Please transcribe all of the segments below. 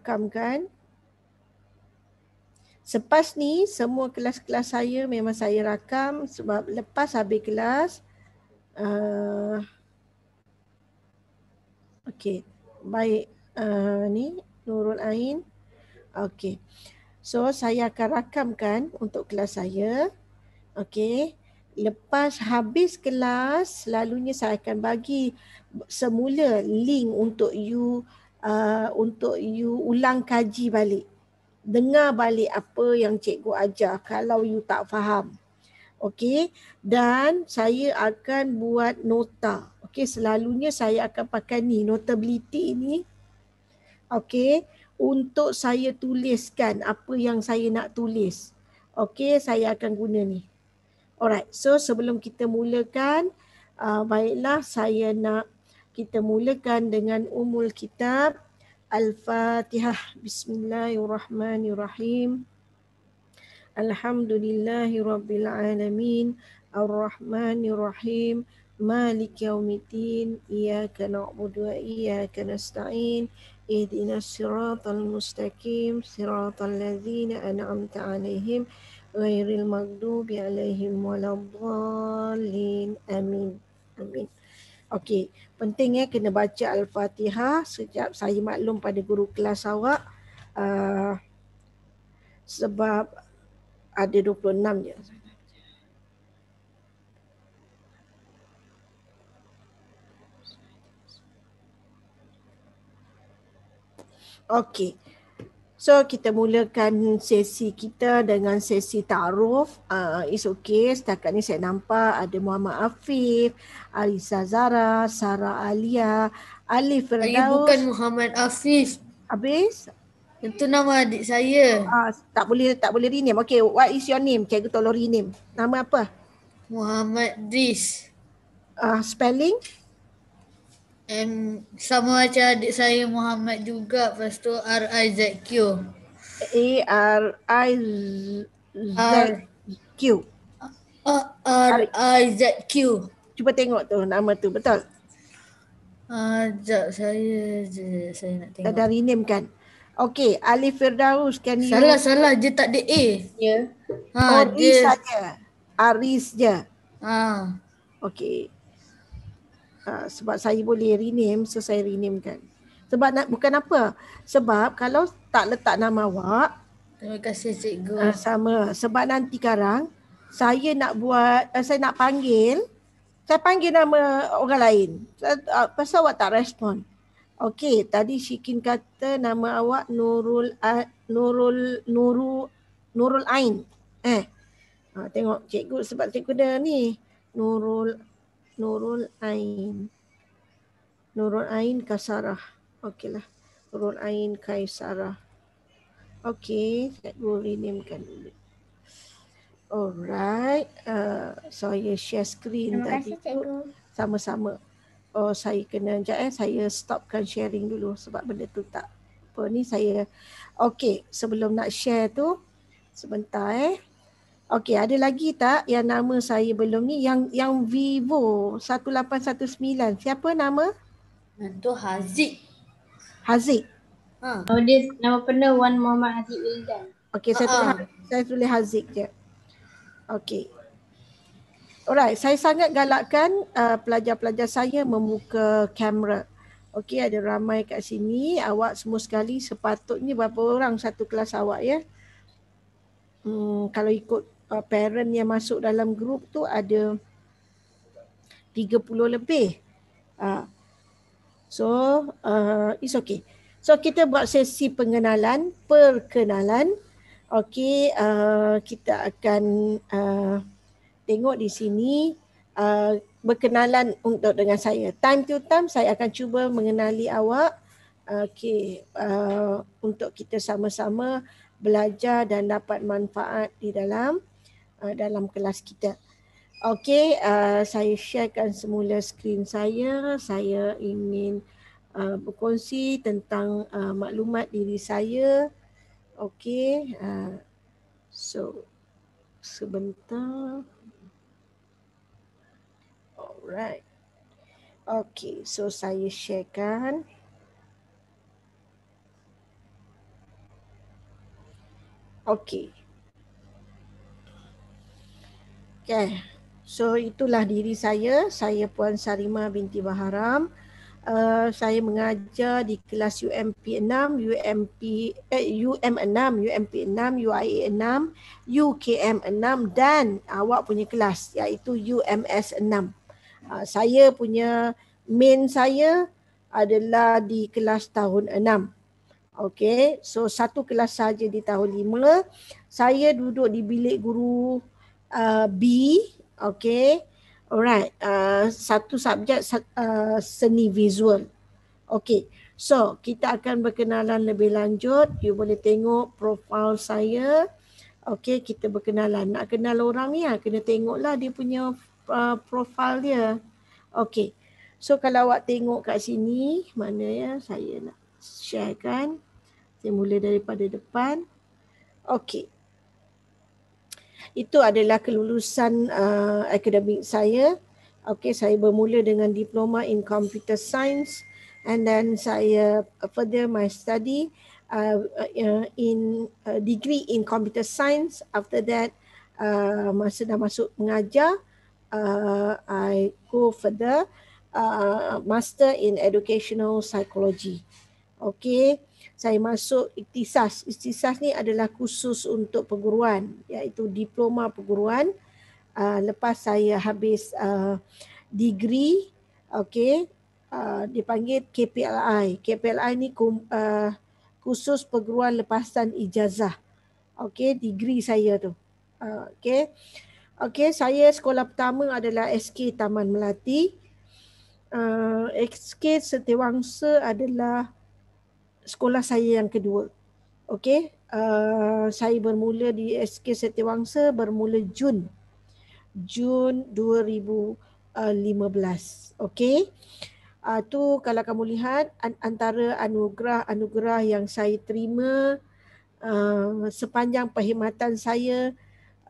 Rakamkan. Sepas Selepas ni semua kelas-kelas saya memang saya rakam sebab lepas habis kelas uh, Okey, baik uh, ni Nurul Ain. Okey. So saya akan rakamkan untuk kelas saya. Okey. Lepas habis kelas, selalunya saya akan bagi semula link untuk you Uh, untuk you ulang kaji balik. Dengar balik apa yang cikgu ajar kalau you tak faham. okay. dan saya akan buat nota. Okay, selalunya saya akan pakai ni, notability ni. Okay, untuk saya tuliskan apa yang saya nak tulis. Okay, saya akan guna ni. Alright, so sebelum kita mulakan, uh, baiklah saya nak kita mulakan dengan umul kitab Al-Fatihah Bismillahirrahmanirrahim Alhamdulillahi Rabbil Alamin Ar-Rahmanirrahim Malik Yawmitin Iyaka na'budu wa Iyaka nasta'in Ihdina siratal mustaqim Siratal ladhina an'amta alaihim Ghairil maghdubi alaihim Waladhalin Amin Amin Okey, penting ya kena baca al-fatihah sejak saya maklum pada guru kelas awak uh, sebab ada 26 je Okey. So kita mulakan sesi kita dengan sesi taruf. Uh, ah, it's okay. Setakat ni saya nampak ada Muhammad Afif, Alisa Zara, Sarah Alia, Alif Radaus. Saya bukan Muhammad Afif. Habis? Itu nama adik saya. uh, tak boleh tak boleh rename. Okay, what is your name? Cikgu tolong rename. Nama apa? Muhammad Dris. uh, ah, spelling? spelling? And sama macam adik saya Muhammad juga. Lepas tu R-I-Z-Q. A-R-I-Z-Q. R-I-Z-Q. Cuba tengok tu nama tu betul? Sekejap ah, uh, saya je saya nak tengok. Dah rename kan? Okay, Ali Firdaus kan Salah, you? salah. Dia tak ada A. Yeah. Ha, Aris saja. Aris je. Ha. Okay. Ha, sebab saya boleh rename so saya rename kan sebab nak bukan apa sebab kalau tak letak nama awak terima kasih cikgu uh, sama sebab nanti karang saya nak buat uh, saya nak panggil saya panggil nama orang lain uh, pasal awak tak respon okey tadi Syikin kata nama awak Nurul uh, Nurul Nuru Nurul Ain eh uh, tengok cikgu sebab cikgu dah ni Nurul Nurul Ain. Nurul Ain Kasarah. lah. Nurul Ain Kaisarah. Okey, cikgu renamekan dulu. Alright. Uh, saya share screen Terima tadi. Terima kasih cikgu. Sama-sama. Oh, saya kena sekejap eh. Saya stopkan sharing dulu sebab benda tu tak apa ni saya. Okey, sebelum nak share tu sebentar eh. Okey, ada lagi tak yang nama saya belum ni yang yang Vivo 1819. Siapa nama? Itu Haziq. Haziq. Ha. Oh, dia nama penuh Wan Muhammad Haziq Wildan. Okey, saya ha, ha. tulis, saya tulis Haziq je. Okey. Alright, saya sangat galakkan uh, pelajar-pelajar saya membuka kamera. Okey, ada ramai kat sini. Awak semua sekali sepatutnya berapa orang satu kelas awak ya? Hmm, kalau ikut uh, parent yang masuk dalam grup tu ada 30 lebih. Uh, so uh, it's okay. So kita buat sesi pengenalan, perkenalan. Okay, uh, kita akan uh, tengok di sini uh, berkenalan untuk dengan saya. Time to time saya akan cuba mengenali awak. Okay, uh, untuk kita sama-sama belajar dan dapat manfaat di dalam uh, dalam kelas kita. Okey, uh, saya sharekan semula skrin saya. Saya ingin uh, berkongsi tentang uh, maklumat diri saya. Okey, uh, so sebentar. Alright. Okey, so saya sharekan. Okey. Okay. Eh, so itulah diri saya. Saya Puan Sarima binti Baharam. Uh, saya mengajar di kelas UMP 6, UMP eh, UM 6, UMP 6, UIA 6, UKM 6 dan awak punya kelas iaitu UMS 6. Uh, eh, saya punya main saya adalah di kelas tahun 6. Okay, so satu kelas saja di tahun lima. Saya duduk di bilik guru uh, B, okay. Alright, uh, satu subjek uh, seni visual. Okay, so kita akan berkenalan lebih lanjut. You boleh tengok profil saya. Okay, kita berkenalan. Nak kenal orang ni lah, kena tengoklah dia punya uh, profil dia. Okay, so kalau awak tengok kat sini, mana ya saya nak sharekan. Saya mula daripada depan. Okay, itu adalah kelulusan uh, akademik saya. Okay, saya bermula dengan diploma in computer science and then saya further my study uh, uh, in uh, degree in computer science. After that, uh, masa dah masuk mengajar, uh, I go further uh, master in educational psychology. Okay saya masuk iktisas. Iktisas ni adalah khusus untuk perguruan iaitu diploma perguruan. Uh, lepas saya habis uh, degree, okey, uh, dipanggil KPLI. KPLI ni uh, khusus perguruan lepasan ijazah. okey, degree saya tu. Uh, okey. Okay, saya sekolah pertama adalah SK Taman Melati. Uh, SK Setiawangsa adalah sekolah saya yang kedua. Okey, uh, saya bermula di SK Setiawangsa bermula Jun. Jun 2015. Okey. Uh, tu kalau kamu lihat antara anugerah-anugerah yang saya terima uh, sepanjang perkhidmatan saya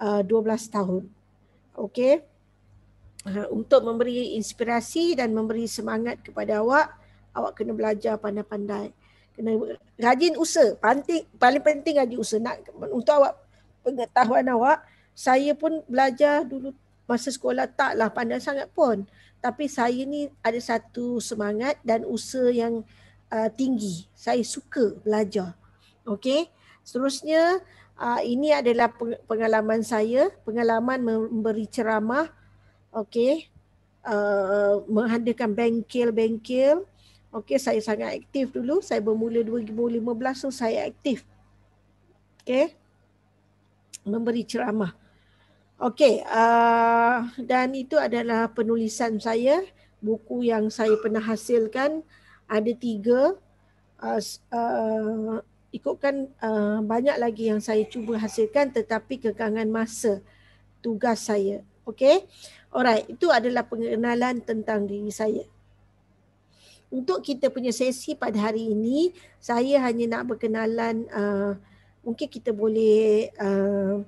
uh, 12 tahun. Okey. Uh, untuk memberi inspirasi dan memberi semangat kepada awak, awak kena belajar pandai-pandai kena rajin usaha penting paling penting rajin usaha nak untuk awak pengetahuan awak saya pun belajar dulu masa sekolah taklah pandai sangat pun tapi saya ni ada satu semangat dan usaha yang uh, tinggi saya suka belajar okey seterusnya uh, ini adalah pengalaman saya pengalaman memberi ceramah okey uh, menghadirkan bengkel-bengkel Okey, saya sangat aktif dulu. Saya bermula 2015 tu saya aktif. Okey. Memberi ceramah. Okey, uh, dan itu adalah penulisan saya. Buku yang saya pernah hasilkan ada tiga. Uh, uh, ikutkan uh, banyak lagi yang saya cuba hasilkan tetapi kekangan masa tugas saya. Okey. Alright, itu adalah pengenalan tentang diri saya untuk kita punya sesi pada hari ini saya hanya nak berkenalan uh, mungkin kita boleh uh,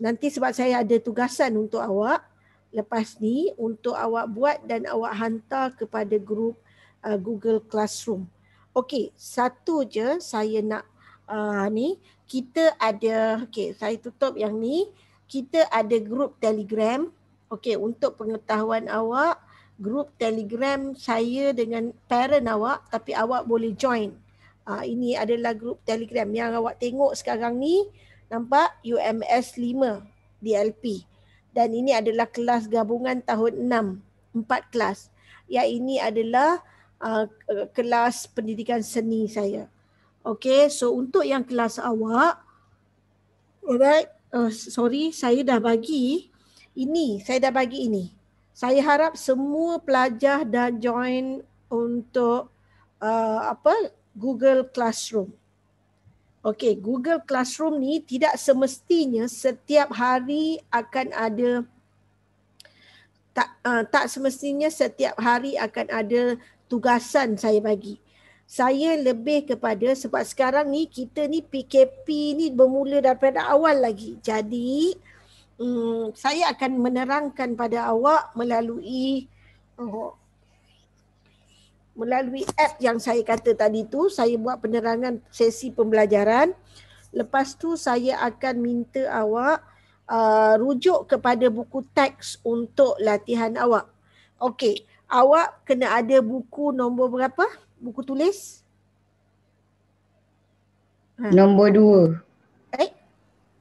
nanti sebab saya ada tugasan untuk awak lepas ni untuk awak buat dan awak hantar kepada grup uh, Google Classroom. Okey, satu je saya nak uh, ni kita ada okey saya tutup yang ni kita ada grup Telegram. Okey, untuk pengetahuan awak grup telegram saya dengan parent awak tapi awak boleh join. Uh, ini adalah grup telegram yang awak tengok sekarang ni nampak UMS 5 DLP dan ini adalah kelas gabungan tahun 6 empat kelas Ya ini adalah uh, kelas pendidikan seni saya. Okay so untuk yang kelas awak alright uh, sorry saya dah bagi ini saya dah bagi ini saya harap semua pelajar dah join untuk uh, apa Google Classroom. Okey, Google Classroom ni tidak semestinya setiap hari akan ada tak uh, tak semestinya setiap hari akan ada tugasan saya bagi. Saya lebih kepada sebab sekarang ni kita ni PKP ni bermula daripada awal lagi. Jadi um, saya akan menerangkan pada awak melalui oh, melalui app yang saya kata tadi tu saya buat penerangan sesi pembelajaran lepas tu saya akan minta awak uh, rujuk kepada buku teks untuk latihan awak okey awak kena ada buku nombor berapa buku tulis ha. nombor dua eh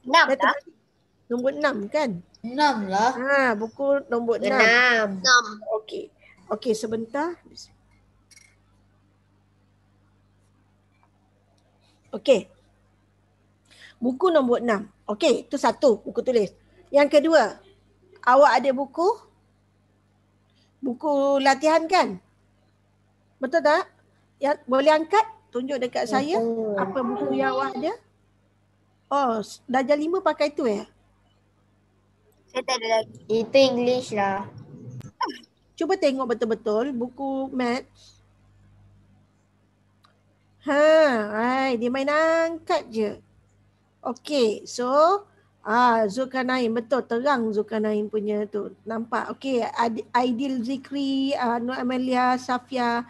enam tak? Nombor enam kan? Enam lah. Ha, buku nombor enam. Enam. enam. Okey. Okey sebentar. Okey. Buku nombor enam. Okey itu satu buku tulis. Yang kedua. Awak ada buku? Buku latihan kan? Betul tak? Ya, boleh angkat? Tunjuk dekat saya. Apa buku yang awak ada? Oh, darjah lima pakai tu ya? Eh? Saya tak ada lagi. Itu English lah. Cuba tengok betul-betul buku maths. Ha, ai, dia main angkat je. Okay, so ah Zulkarnain betul terang Zulkarnain punya tu. Nampak. Okay, Aidil Zikri, uh, Nur Amelia, Safia,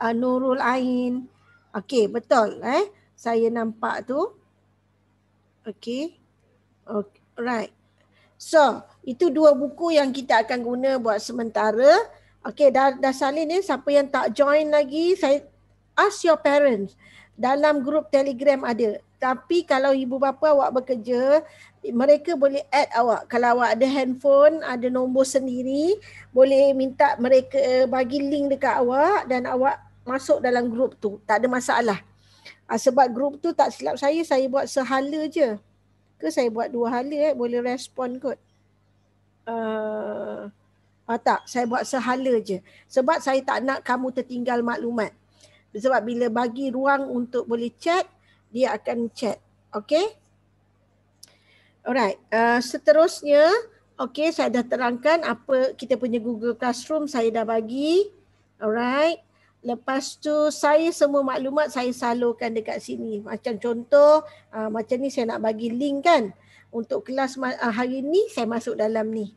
uh, Nurul Ain. Okay, betul eh. Saya nampak tu. Okay. okay. Right. So, itu dua buku yang kita akan guna buat sementara. Okay, dah, dah salin ni. Eh. Siapa yang tak join lagi, saya ask your parents. Dalam grup telegram ada. Tapi kalau ibu bapa awak bekerja, mereka boleh add awak. Kalau awak ada handphone, ada nombor sendiri, boleh minta mereka eh, bagi link dekat awak dan awak masuk dalam grup tu. Tak ada masalah. Ah, sebab grup tu tak silap saya, saya buat sehala je ke saya buat dua hala eh boleh respon kot. Uh, ah tak, saya buat sehala je. Sebab saya tak nak kamu tertinggal maklumat. Sebab bila bagi ruang untuk boleh chat, dia akan chat. Okay? Alright, uh, seterusnya Okay, saya dah terangkan apa kita punya Google Classroom saya dah bagi. Alright. Lepas tu saya semua maklumat saya salurkan dekat sini. Macam contoh uh, macam ni saya nak bagi link kan. Untuk kelas uh, hari ni saya masuk dalam ni.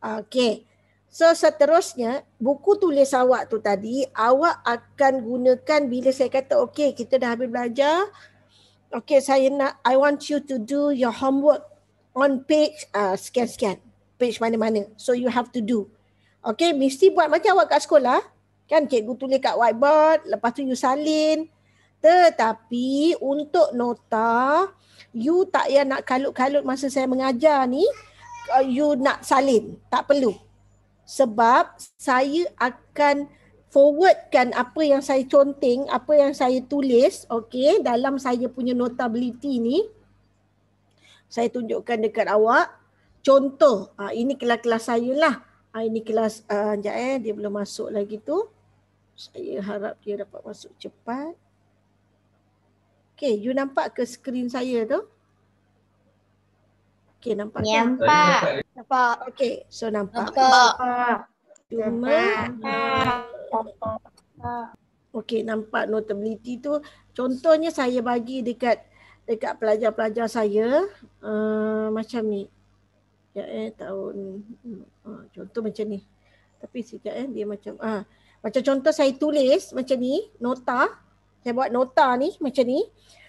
Okay. So seterusnya buku tulis awak tu tadi awak akan gunakan bila saya kata okay kita dah habis belajar. Okay saya nak I want you to do your homework on page uh, ah, scan-scan. Page mana-mana. So you have to do. Okay mesti buat macam awak kat sekolah. Kan cikgu tulis kat whiteboard, lepas tu you salin. Tetapi untuk nota, you tak payah nak kalut-kalut masa saya mengajar ni, uh, you nak salin. Tak perlu. Sebab saya akan forwardkan apa yang saya conteng, apa yang saya tulis, okay, dalam saya punya notability ni. Saya tunjukkan dekat awak. Contoh, ah, ini kelas-kelas saya lah. Ah, ini kelas, uh, sekejap eh, dia belum masuk lagi tu. Saya harap dia dapat masuk cepat. Okay, you nampak ke screen saya tu? Okay, nampak ke? Nampak. Nampak. Okay, so nampak. Nampak. Cuma. Okay, nampak notability tu. Contohnya saya bagi dekat dekat pelajar-pelajar saya uh, macam ni. Ya eh tahun uh, contoh macam ni. Tapi sejak eh dia macam ah uh, macam contoh saya tulis macam ni, nota. Saya buat nota ni macam ni.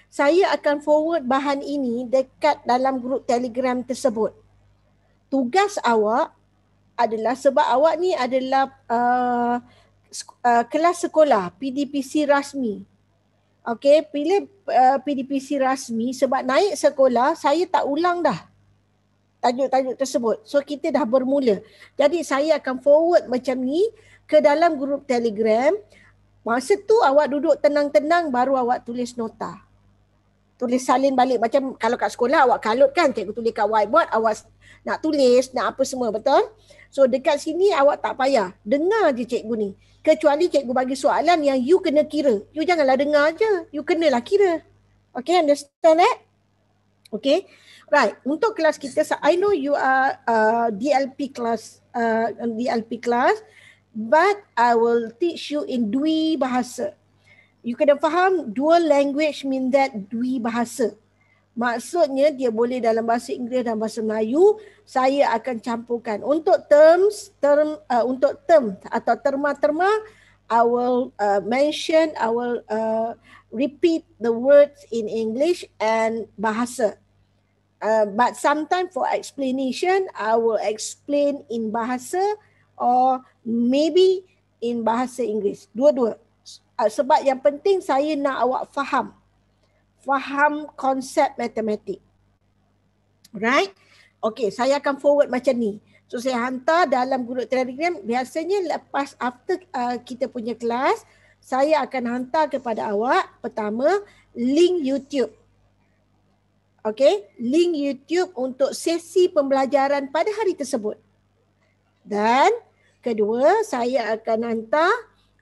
Saya akan forward bahan ini dekat dalam grup telegram tersebut. Tugas awak adalah sebab awak ni adalah uh, uh, kelas sekolah PDPC rasmi. Okay, pilih uh, PDPC rasmi sebab naik sekolah saya tak ulang dah tajuk-tajuk tersebut. So kita dah bermula. Jadi saya akan forward macam ni ke dalam grup telegram masa tu awak duduk tenang-tenang baru awak tulis nota tulis salin balik macam kalau kat sekolah awak kalut kan cikgu tulis kat whiteboard awak nak tulis nak apa semua betul so dekat sini awak tak payah dengar je cikgu ni kecuali cikgu bagi soalan yang you kena kira you janganlah dengar je you kenalah kira okay understand eh okay Right, untuk kelas kita, I know you are uh, DLP class, uh, DLP class but I will teach you in dua bahasa. You kena faham dual language mean that dua bahasa. Maksudnya dia boleh dalam bahasa Inggeris dan bahasa Melayu saya akan campurkan untuk terms term uh, untuk term atau terma-terma I will uh, mention I will uh, repeat the words in English and bahasa. Uh, but sometimes for explanation I will explain in bahasa or maybe in bahasa Inggeris. Dua-dua. Ah, sebab yang penting saya nak awak faham. Faham konsep matematik. Right? Okay, saya akan forward macam ni. So saya hantar dalam grup telegram biasanya lepas after uh, kita punya kelas saya akan hantar kepada awak pertama link YouTube. Okay, link YouTube untuk sesi pembelajaran pada hari tersebut. Dan Kedua, saya akan hantar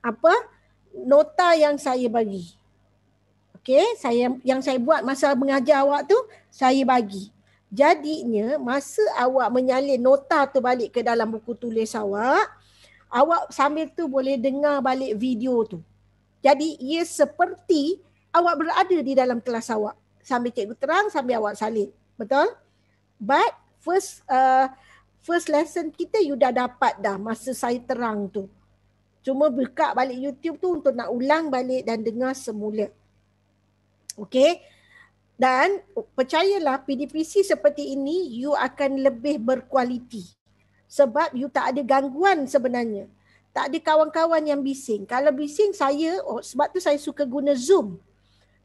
apa nota yang saya bagi. Okey, saya yang saya buat masa mengajar awak tu saya bagi. Jadinya masa awak menyalin nota tu balik ke dalam buku tulis awak, awak sambil tu boleh dengar balik video tu. Jadi ia seperti awak berada di dalam kelas awak sambil cikgu terang sambil awak salin. Betul? But first uh, first lesson kita you dah dapat dah masa saya terang tu. Cuma buka balik YouTube tu untuk nak ulang balik dan dengar semula. Okay. Dan percayalah PDPC seperti ini you akan lebih berkualiti. Sebab you tak ada gangguan sebenarnya. Tak ada kawan-kawan yang bising. Kalau bising saya, oh, sebab tu saya suka guna Zoom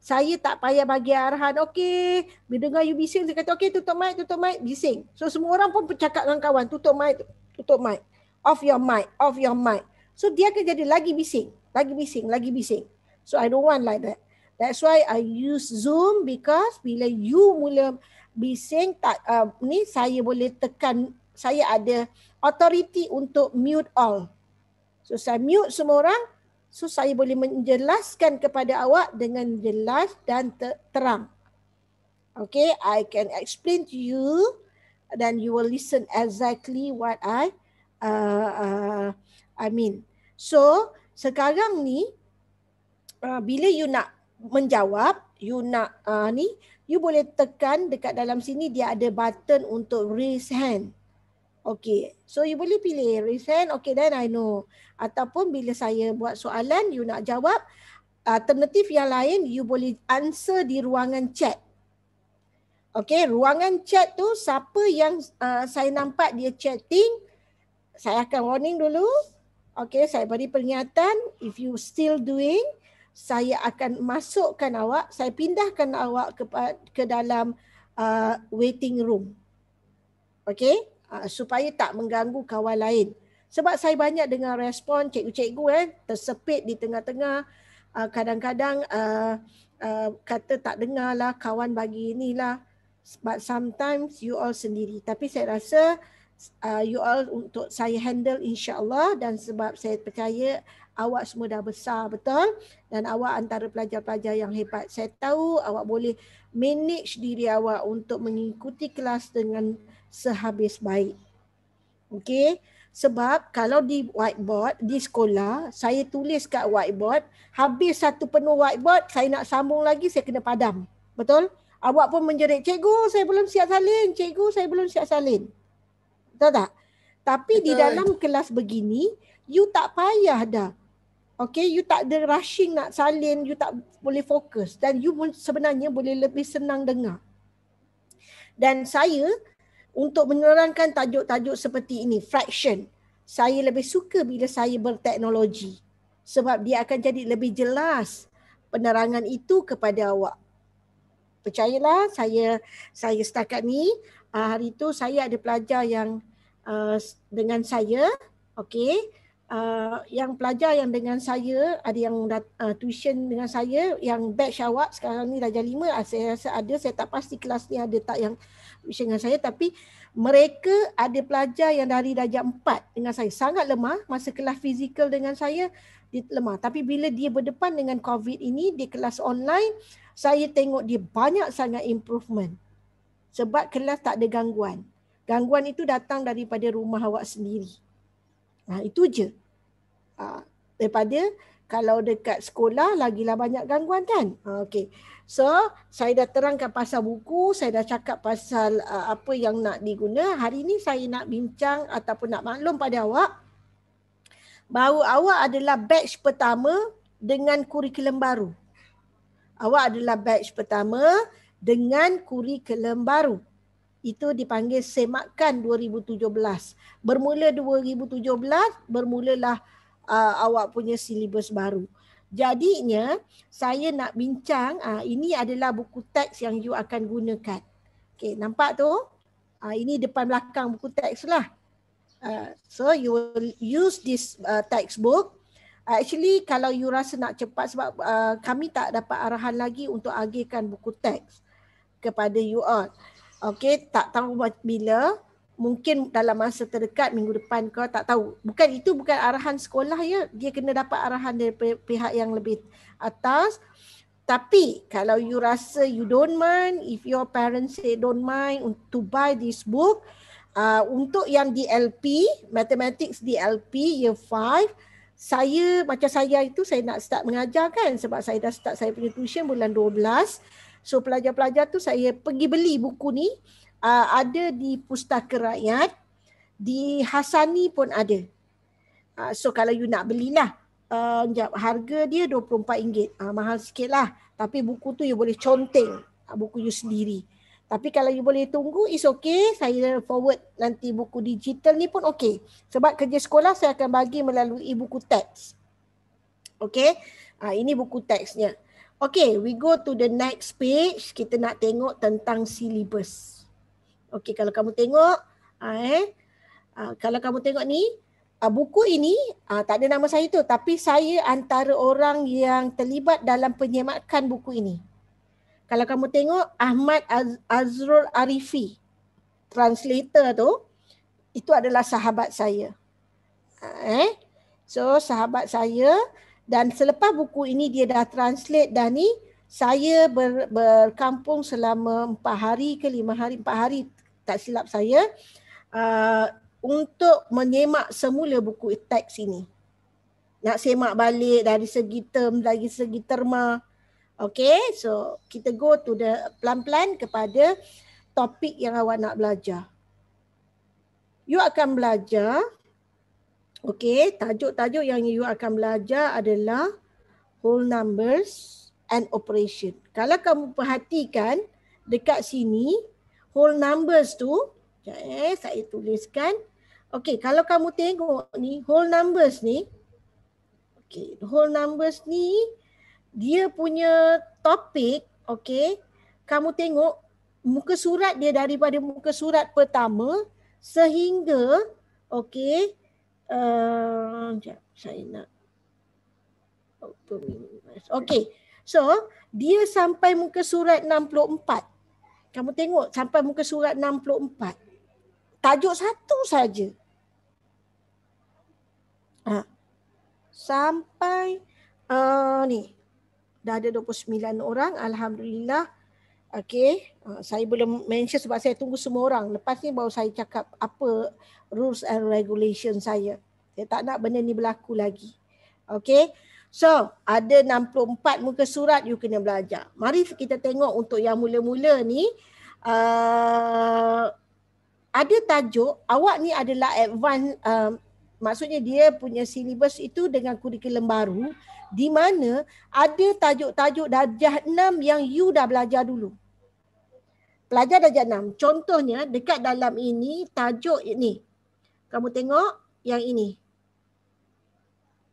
saya tak payah bagi arahan okey bila dengar you bising saya kata okey tutup mic tutup mic bising so semua orang pun bercakap dengan kawan tutup mic tutup mic off your mic off your mic so dia akan jadi lagi bising lagi bising lagi bising so i don't want like that that's why i use zoom because bila you mula bising tak uh, ni saya boleh tekan saya ada authority untuk mute all so saya mute semua orang so saya boleh menjelaskan kepada awak dengan jelas dan terang. Okay, I can explain to you then you will listen exactly what I uh, uh, I mean. So sekarang ni uh, bila you nak menjawab, you nak uh, ni, you boleh tekan dekat dalam sini dia ada button untuk raise hand. Okay. So you boleh pilih refund. Okay then I know. Ataupun bila saya buat soalan you nak jawab. Alternatif yang lain you boleh answer di ruangan chat. Okay. Ruangan chat tu siapa yang uh, saya nampak dia chatting. Saya akan warning dulu. Okay. Saya beri peringatan. If you still doing. Saya akan masukkan awak. Saya pindahkan awak ke, ke dalam uh, waiting room. Okay. Ah, supaya tak mengganggu kawan lain. Sebab saya banyak dengar respon cikgu-cikgu eh tersepit di tengah-tengah ah, kadang-kadang uh, uh, kata tak dengar lah kawan bagi inilah but sometimes you all sendiri tapi saya rasa uh, you all untuk saya handle insyaallah dan sebab saya percaya awak semua dah besar betul dan awak antara pelajar-pelajar yang hebat saya tahu awak boleh manage diri awak untuk mengikuti kelas dengan sehabis baik. Okey, sebab kalau di whiteboard di sekolah, saya tulis kat whiteboard, habis satu penuh whiteboard, saya nak sambung lagi saya kena padam. Betul? Awak pun menjerit, "Cikgu, saya belum siap salin. Cikgu, saya belum siap salin." Betul tak? Tapi Betul. di dalam kelas begini, you tak payah dah. Okay, you tak ada rushing nak salin, you tak boleh fokus dan you sebenarnya boleh lebih senang dengar. Dan saya untuk menerangkan tajuk-tajuk seperti ini, fraction. Saya lebih suka bila saya berteknologi sebab dia akan jadi lebih jelas penerangan itu kepada awak. Percayalah saya saya setakat ni ah, hari itu saya ada pelajar yang uh, dengan saya, okey. Ah, yang pelajar yang dengan saya ada yang uh, tuition dengan saya yang batch awak sekarang ni darjah 5 ah, saya rasa ada saya tak pasti kelas ni ada tak yang tuition dengan saya tapi mereka ada pelajar yang dari raja empat dengan saya sangat lemah masa kelas fizikal dengan saya dia lemah tapi bila dia berdepan dengan covid ini di kelas online saya tengok dia banyak sangat improvement sebab kelas tak ada gangguan gangguan itu datang daripada rumah awak sendiri Nah itu je ha, daripada kalau dekat sekolah lagilah banyak gangguan kan. Ha, okay. So saya dah terangkan pasal buku, saya dah cakap pasal uh, apa yang nak diguna. Hari ini saya nak bincang ataupun nak maklum pada awak bahawa awak adalah batch pertama dengan kurikulum baru. Awak adalah batch pertama dengan kurikulum baru. Itu dipanggil semakan 2017. Bermula 2017, bermulalah uh, awak punya silibus baru. Jadinya saya nak bincang uh, ini adalah buku teks yang you akan gunakan. Okay, nampak tu? Uh, ini depan belakang buku teks lah. Uh, so you will use this uh, textbook. Actually kalau you rasa nak cepat sebab uh, kami tak dapat arahan lagi untuk agihkan buku teks kepada you all. Okay tak tahu bila mungkin dalam masa terdekat minggu depan kau tak tahu bukan itu bukan arahan sekolah ya dia kena dapat arahan dari pihak yang lebih atas tapi kalau you rasa you don't mind if your parents say don't mind to buy this book uh, untuk yang DLP mathematics DLP year 5 saya macam saya itu saya nak start mengajar kan sebab saya dah start saya punya tuition bulan 12 so pelajar-pelajar tu saya pergi beli buku ni uh, ada di pustaka rakyat di Hasani pun ada uh, so kalau you nak belilah uh, jap harga dia RM24 uh, mahal lah. tapi buku tu you boleh conteng uh, buku you sendiri tapi kalau you boleh tunggu is okay saya forward nanti buku digital ni pun okay sebab kerja sekolah saya akan bagi melalui buku teks okay uh, ini buku teksnya Okay, we go to the next page. Kita nak tengok tentang syllabus. Okey kalau kamu tengok uh, eh uh, kalau kamu tengok ni uh, buku ini uh, tak ada nama saya tu tapi saya antara orang yang terlibat dalam penyematkan buku ini. Kalau kamu tengok Ahmad Az- Azrul Arifi translator tu itu adalah sahabat saya. Uh, eh so sahabat saya dan selepas buku ini dia dah translate dah ni saya ber, berkampung selama empat hari ke lima hari, empat hari tak silap saya uh, untuk menyemak semula buku teks ini. Nak semak balik dari segi term dari segi terma. Okay so kita go to the pelan-pelan kepada topik yang awak nak belajar. You akan belajar Okay, tajuk-tajuk yang you akan belajar adalah whole numbers and operation. Kalau kamu perhatikan dekat sini, whole numbers tu Sekejap eh, saya tuliskan Okay, kalau kamu tengok ni whole numbers ni Okay, whole numbers ni Dia punya topik, okay Kamu tengok muka surat dia daripada muka surat pertama Sehingga, okay uh, eh, saya nak Okay, so dia sampai muka surat 64 kamu tengok sampai muka surat 64. Tajuk satu saja. Ha. Sampai uh, ni. Dah ada 29 orang. Alhamdulillah. Okay, Uh, ha, saya belum mention sebab saya tunggu semua orang. Lepas ni baru saya cakap apa rules and regulation saya. Saya tak nak benda ni berlaku lagi. Okay. So ada 64 muka surat you kena belajar. Mari kita tengok untuk yang mula-mula ni. Uh, ada tajuk, awak ni adalah advance, uh, maksudnya dia punya syllabus itu dengan kurikulum baru di mana ada tajuk-tajuk darjah 6 yang you dah belajar dulu. Pelajar darjah 6. Contohnya dekat dalam ini tajuk ini. Kamu tengok yang ini.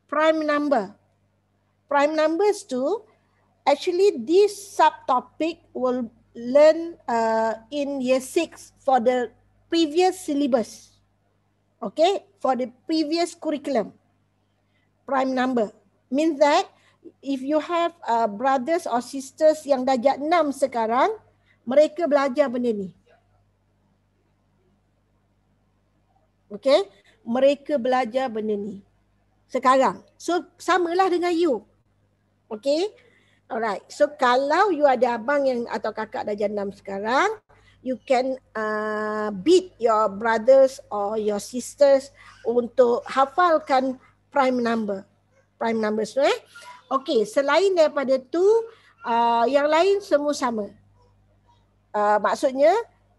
Prime number prime numbers tu actually this subtopic will learn uh, in year six for the previous syllabus okay for the previous curriculum prime number means that if you have uh, brothers or sisters yang darjat enam sekarang mereka belajar benda ni okay mereka belajar benda ni sekarang so samalah dengan you Okay. Alright. So kalau you ada abang yang atau kakak dah jandam sekarang, you can uh, beat your brothers or your sisters untuk hafalkan prime number. Prime numbers tu eh. Okay. Selain daripada tu, uh, yang lain semua sama. Uh, maksudnya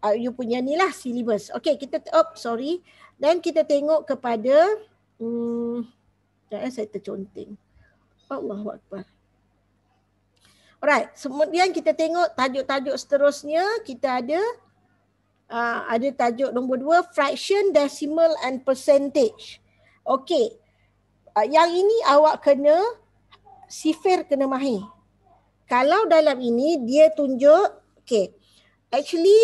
uh, you punya ni lah syllabus. Okay kita, oh sorry. dan kita tengok kepada, hmm, eh, saya Allah wakbar. Alright, kemudian kita tengok tajuk-tajuk seterusnya kita ada uh, ada tajuk nombor dua fraction, decimal and percentage. Okey, uh, yang ini awak kena sifir kena mahir. Kalau dalam ini dia tunjuk, okey. actually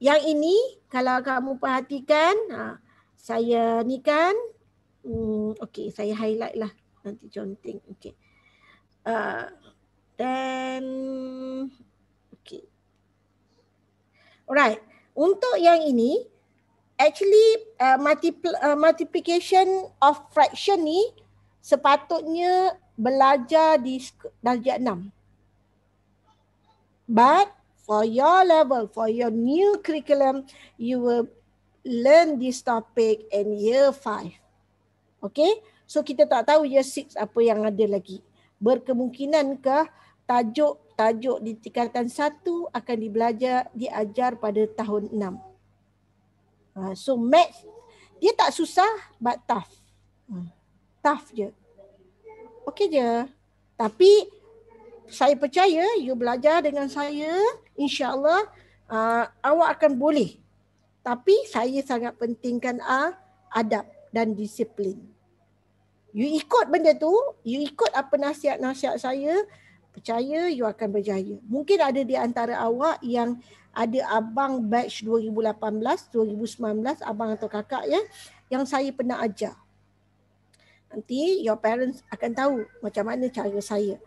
yang ini kalau kamu perhatikan uh, saya ni kan, um, hmm, okay saya highlight lah nanti conteng, okay. Uh, dan okay. Alright, untuk yang ini, actually uh, multipl- uh, multiplication of fraction ni sepatutnya belajar di darjah 6. But for your level, for your new curriculum, you will learn this topic in year 5. Okay, so kita tak tahu year 6 apa yang ada lagi. Berkemungkinankah tajuk tajuk di tingkatan satu akan dibelajar diajar pada tahun enam. Ha, so math dia tak susah but tough. Ha, tough je. Okey je. Tapi saya percaya you belajar dengan saya insyaallah uh, awak akan boleh. Tapi saya sangat pentingkan a uh, adab dan disiplin. You ikut benda tu, you ikut apa nasihat-nasihat saya, percaya you akan berjaya. Mungkin ada di antara awak yang ada abang batch 2018, 2019, abang atau kakak ya, yang saya pernah ajar. Nanti your parents akan tahu macam mana cara saya.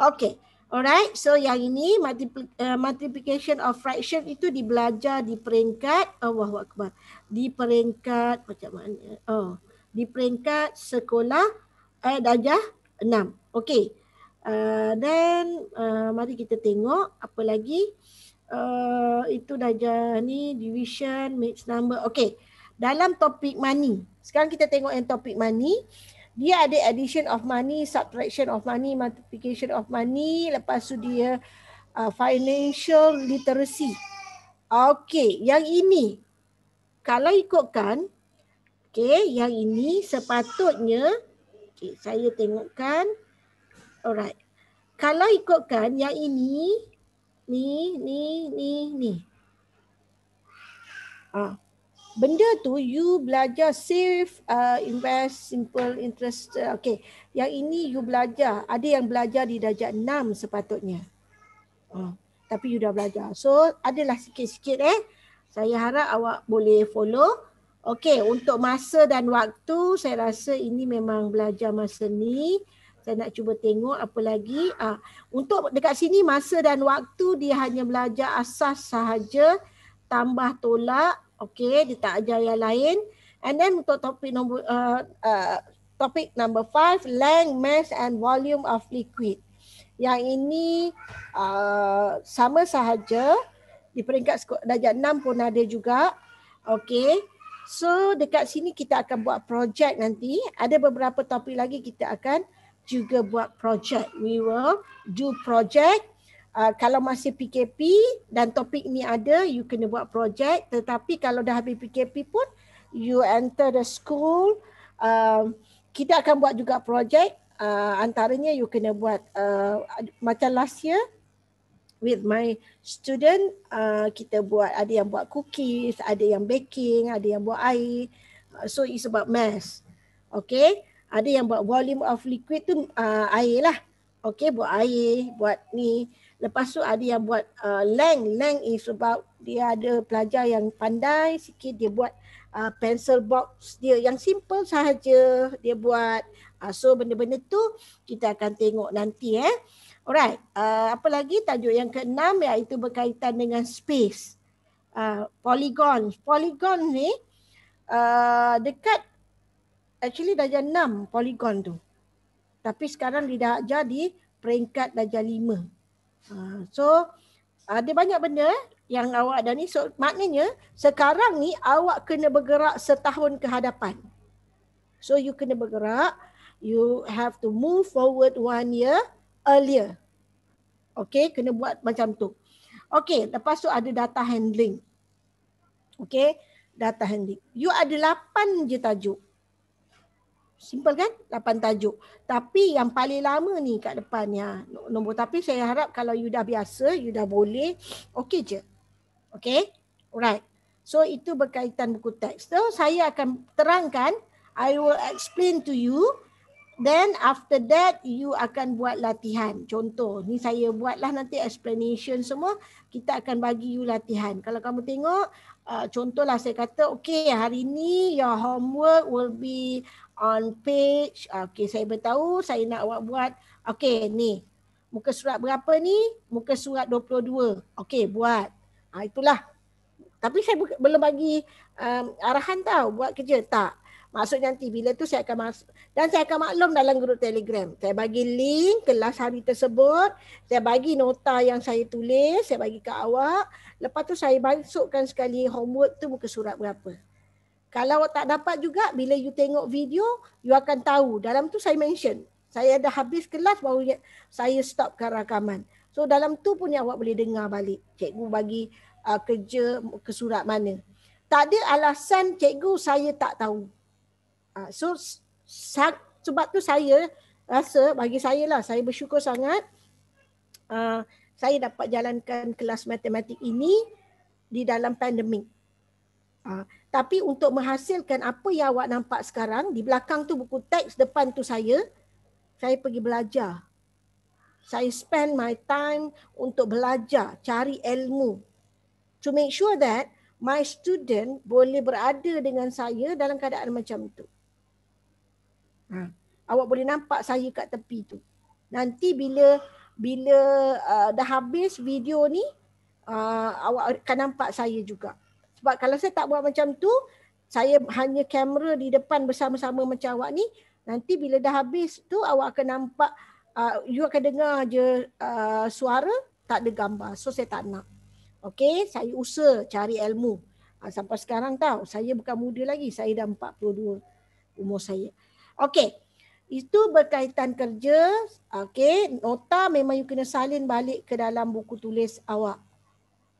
Okay. Alright, so yang ini uh, multiplication of fraction itu dibelajar di peringkat Allahu Akbar. Di peringkat macam mana? Oh, di peringkat sekolah eh darjah 6. Okay. Ah, then uh, mari kita tengok apa lagi Uh, itu dah ni division match number okey dalam topik money sekarang kita tengok yang topik money dia ada addition of money subtraction of money multiplication of money lepas tu dia uh, financial literacy okey yang ini kalau ikutkan okey yang ini sepatutnya okey saya tengokkan Alright. Kalau ikutkan yang ini ni ni ni ni. Ah. Benda tu you belajar save uh, invest simple interest. Uh, okay. Yang ini you belajar. Ada yang belajar di darjah 6 sepatutnya. Ah. Tapi you dah belajar. So adalah sikit-sikit eh. Saya harap awak boleh follow. Okay, untuk masa dan waktu saya rasa ini memang belajar masa ni saya nak cuba tengok apa lagi uh, untuk dekat sini masa dan waktu dia hanya belajar asas sahaja tambah tolak okey dia tak ajar yang lain and then untuk topik nombor uh, uh, topik number five length mass and volume of liquid yang ini uh, sama sahaja di peringkat darjah enam pun ada juga okey So dekat sini kita akan buat projek nanti. Ada beberapa topik lagi kita akan juga buat projek. We will do projek. Uh, kalau masih PKP dan topik ni ada, you kena buat projek. Tetapi kalau dah habis PKP pun, you enter the school. Uh, kita akan buat juga projek. Uh, antaranya you kena buat uh, macam last year with my student uh, kita buat ada yang buat cookies, ada yang baking, ada yang buat air. Uh, so it's about math. Okay ada yang buat volume of liquid tu uh, air lah. Okay buat air, buat ni. Lepas tu ada yang buat uh, length. Length is sebab dia ada pelajar yang pandai sikit dia buat uh, pencil box dia yang simple sahaja dia buat. Uh, so benda-benda tu kita akan tengok nanti eh. Alright, uh, apa lagi tajuk yang keenam iaitu berkaitan dengan space. Uh, polygon. Polygon ni uh, dekat actually darjah 6 poligon tu. Tapi sekarang dia dah ajar peringkat darjah 5. Uh, ha, so ada banyak benda eh, yang awak ada ni. So maknanya sekarang ni awak kena bergerak setahun ke hadapan. So you kena bergerak. You have to move forward one year earlier. Okay, kena buat macam tu. Okay, lepas tu ada data handling. Okay, data handling. You ada lapan je tajuk. Simple kan? Lapan tajuk. Tapi yang paling lama ni kat depan ya. Nombor tapi saya harap kalau you dah biasa, you dah boleh, okay je. Okay? Alright. So itu berkaitan buku teks. So saya akan terangkan, I will explain to you. Then after that, you akan buat latihan. Contoh, ni saya buatlah nanti explanation semua. Kita akan bagi you latihan. Kalau kamu tengok, uh, contohlah saya kata, okay hari ni your homework will be on page. Okey, saya beritahu saya nak awak buat. Okey, ni. Muka surat berapa ni? Muka surat 22. Okey, buat. Ha, itulah. Tapi saya bu- belum bagi um, arahan tau buat kerja. Tak. Maksudnya nanti bila tu saya akan masuk. Dan saya akan maklum dalam grup telegram. Saya bagi link kelas hari tersebut. Saya bagi nota yang saya tulis. Saya bagi ke awak. Lepas tu saya masukkan sekali homework tu muka surat berapa. Kalau awak tak dapat juga, bila you tengok video, you akan tahu. Dalam tu saya mention. Saya dah habis kelas baru saya stop stopkan rakaman. So dalam tu pun yang awak boleh dengar balik. Cikgu bagi uh, kerja ke surat mana. Tak ada alasan cikgu saya tak tahu. Uh, so sa- sebab tu saya rasa bagi saya lah saya bersyukur sangat uh, saya dapat jalankan kelas matematik ini di dalam pandemik. Uh, tapi untuk menghasilkan apa yang awak nampak sekarang, di belakang tu buku teks, depan tu saya, saya pergi belajar. Saya spend my time untuk belajar, cari ilmu. To make sure that my student boleh berada dengan saya dalam keadaan macam tu. Ha. Awak boleh nampak saya kat tepi tu. Nanti bila bila uh, dah habis video ni, uh, awak akan nampak saya juga. Sebab kalau saya tak buat macam tu, saya hanya kamera di depan bersama-sama macam awak ni, nanti bila dah habis tu awak akan nampak, uh, you akan dengar je uh, suara, tak ada gambar. So saya tak nak. Okay, saya usaha cari ilmu. Uh, sampai sekarang tau, saya bukan muda lagi, saya dah 42 umur saya. Okay, itu berkaitan kerja. Okay, nota memang you kena salin balik ke dalam buku tulis awak.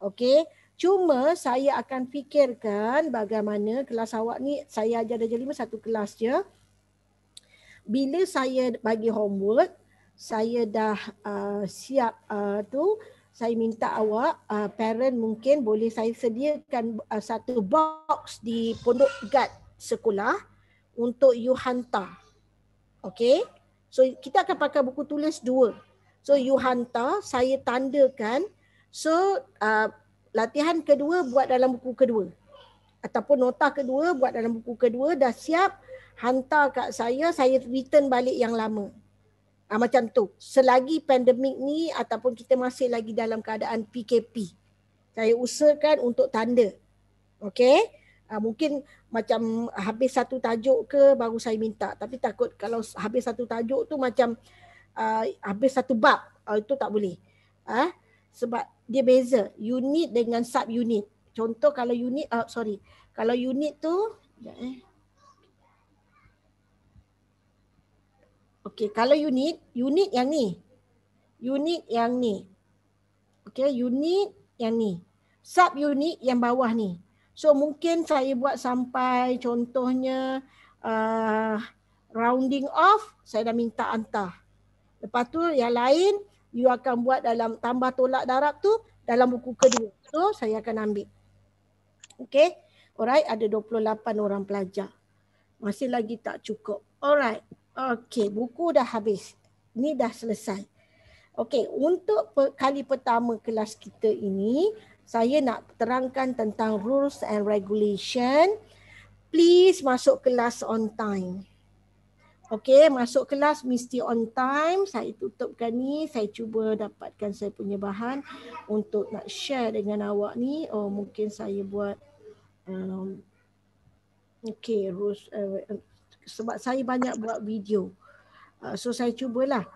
Okay, Cuma saya akan fikirkan bagaimana kelas awak ni saya ajar dah jadi satu kelas je. Bila saya bagi homework, saya dah uh, siap uh, tu, saya minta awak uh, parent mungkin boleh saya sediakan uh, satu box di pondok gad sekolah untuk you hantar. Okay. So kita akan pakai buku tulis dua. So you hantar, saya tandakan. So uh, latihan kedua buat dalam buku kedua ataupun nota kedua buat dalam buku kedua dah siap hantar kat saya saya return balik yang lama ha, macam tu selagi pandemik ni ataupun kita masih lagi dalam keadaan PKP saya usahakan untuk tanda okey ha, mungkin macam habis satu tajuk ke baru saya minta tapi takut kalau habis satu tajuk tu macam uh, habis satu bab uh, itu tak boleh ha? sebab dia beza unit dengan sub unit. Contoh kalau unit uh, sorry, kalau unit tu sekejap eh. Okey, kalau unit, unit yang ni. Unit yang ni. okay, unit yang ni. Sub unit yang bawah ni. So mungkin saya buat sampai contohnya uh, rounding off saya dah minta hantar. Lepas tu yang lain you akan buat dalam tambah tolak darab tu dalam buku kedua. So saya akan ambil. Okay. Alright. Ada 28 orang pelajar. Masih lagi tak cukup. Alright. Okay. Buku dah habis. Ni dah selesai. Okay. Untuk kali pertama kelas kita ini, saya nak terangkan tentang rules and regulation. Please masuk kelas on time. Okey, masuk kelas mesti on time. Saya tutupkan ni, saya cuba dapatkan saya punya bahan untuk nak share dengan awak ni. Oh, mungkin saya buat um, Okey, uh, sebab saya banyak buat video. Uh, so saya cubalah.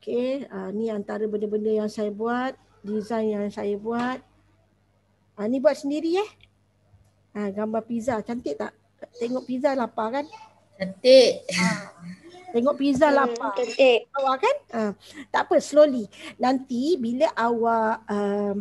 Okey, uh, ni antara benda-benda yang saya buat, design yang saya buat. Ah uh, ni buat sendiri eh. Ah uh, gambar pizza cantik tak? Tengok pizza lapar kan? Cantik. Ha. Tengok pizza hmm, lapar. Cantik. Awak kan? Ha. Tak apa, slowly. Nanti bila awak... Um,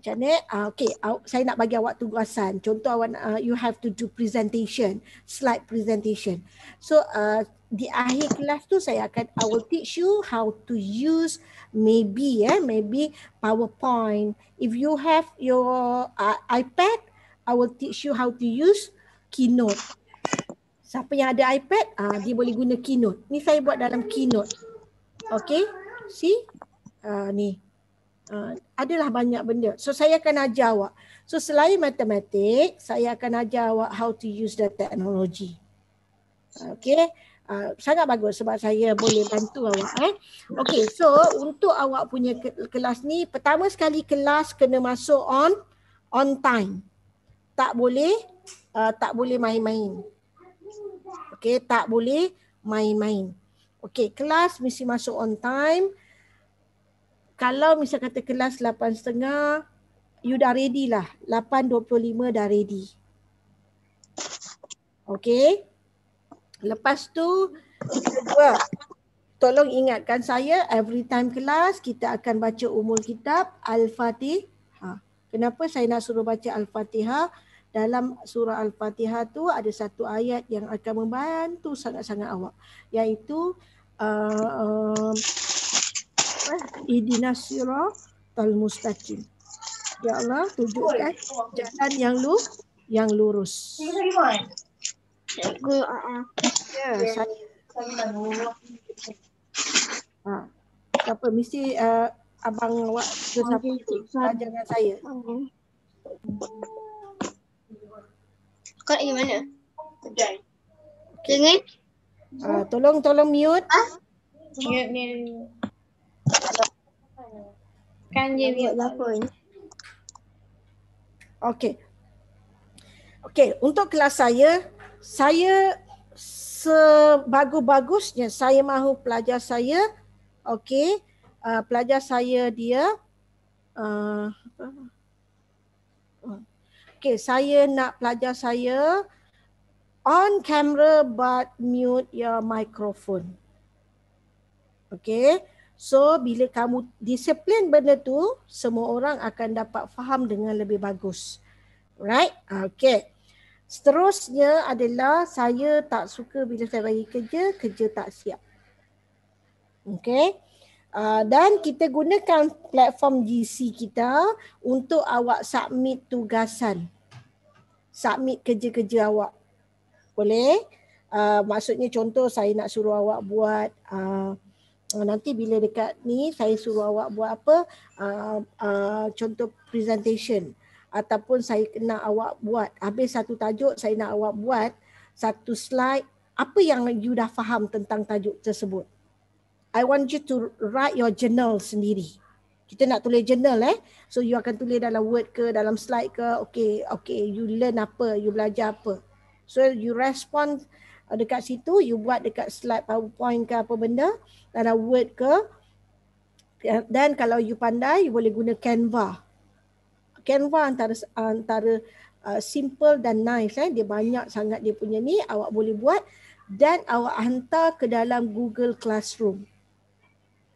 macam ni, uh, okay, uh, saya nak bagi awak tugasan. Contoh awak, uh, you have to do presentation, slide presentation. So, uh, di akhir kelas tu saya akan, I will teach you how to use maybe, eh, maybe PowerPoint. If you have your uh, iPad, I will teach you how to use Keynote. Siapa yang ada iPad, uh, dia boleh guna Keynote. Ni saya buat dalam Keynote. Okay, see? Uh, ah, ni. Uh, adalah banyak benda. So saya akan ajar awak. So selain matematik, saya akan ajar awak how to use the technology. Okay. Uh, sangat bagus sebab saya boleh bantu awak eh. Okay so untuk awak punya ke- kelas ni pertama sekali kelas kena masuk on on time. Tak boleh uh, tak boleh main-main. Okey, tak boleh main-main. Okey, kelas mesti masuk on time. Kalau misal kata kelas 8.30, you dah ready lah. 8.25 dah ready. Okey. Lepas tu, kedua. Tolong ingatkan saya, every time kelas, kita akan baca umur kitab Al-Fatihah. Kenapa saya nak suruh baca Al-Fatihah? dalam surah Al-Fatihah tu ada satu ayat yang akan membantu sangat-sangat awak iaitu uh, uh, um, idina siratal Ya Allah tunjukkan jalan yang lu yang lurus. Cikgu, uh, uh. Ya, saya. Ha. Siapa mesti uh, abang awak ke siapa? Ah, jangan saya. Okay kau nak pergi mana? Kedai. Okay. Uh, ah, tolong tolong mute. Ah? Mute ni. Kan dia mute lapun. Okay. Okay, untuk kelas saya, saya sebagus-bagusnya saya mahu pelajar saya, okay, uh, ah, pelajar saya dia, uh, okay, saya nak pelajar saya on camera but mute your microphone. Okay, so bila kamu disiplin benda tu, semua orang akan dapat faham dengan lebih bagus. Right? Okay. Seterusnya adalah saya tak suka bila saya bagi kerja, kerja tak siap. Okay. Uh, dan kita gunakan platform GC kita untuk awak submit tugasan. Submit kerja-kerja awak. Boleh? Uh, maksudnya contoh saya nak suruh awak buat uh, nanti bila dekat ni saya suruh awak buat apa uh, uh, contoh presentation ataupun saya nak awak buat habis satu tajuk saya nak awak buat satu slide apa yang you dah faham tentang tajuk tersebut I want you to write your journal sendiri. Kita nak tulis journal eh. So you akan tulis dalam word ke, dalam slide ke. Okay, okay. You learn apa, you belajar apa. So you respond uh, dekat situ, you buat dekat slide powerpoint ke apa benda. Dalam word ke. Ya, then kalau you pandai, you boleh guna Canva. Canva antara antara uh, simple dan nice eh. Dia banyak sangat dia punya ni. Awak boleh buat. Dan awak hantar ke dalam Google Classroom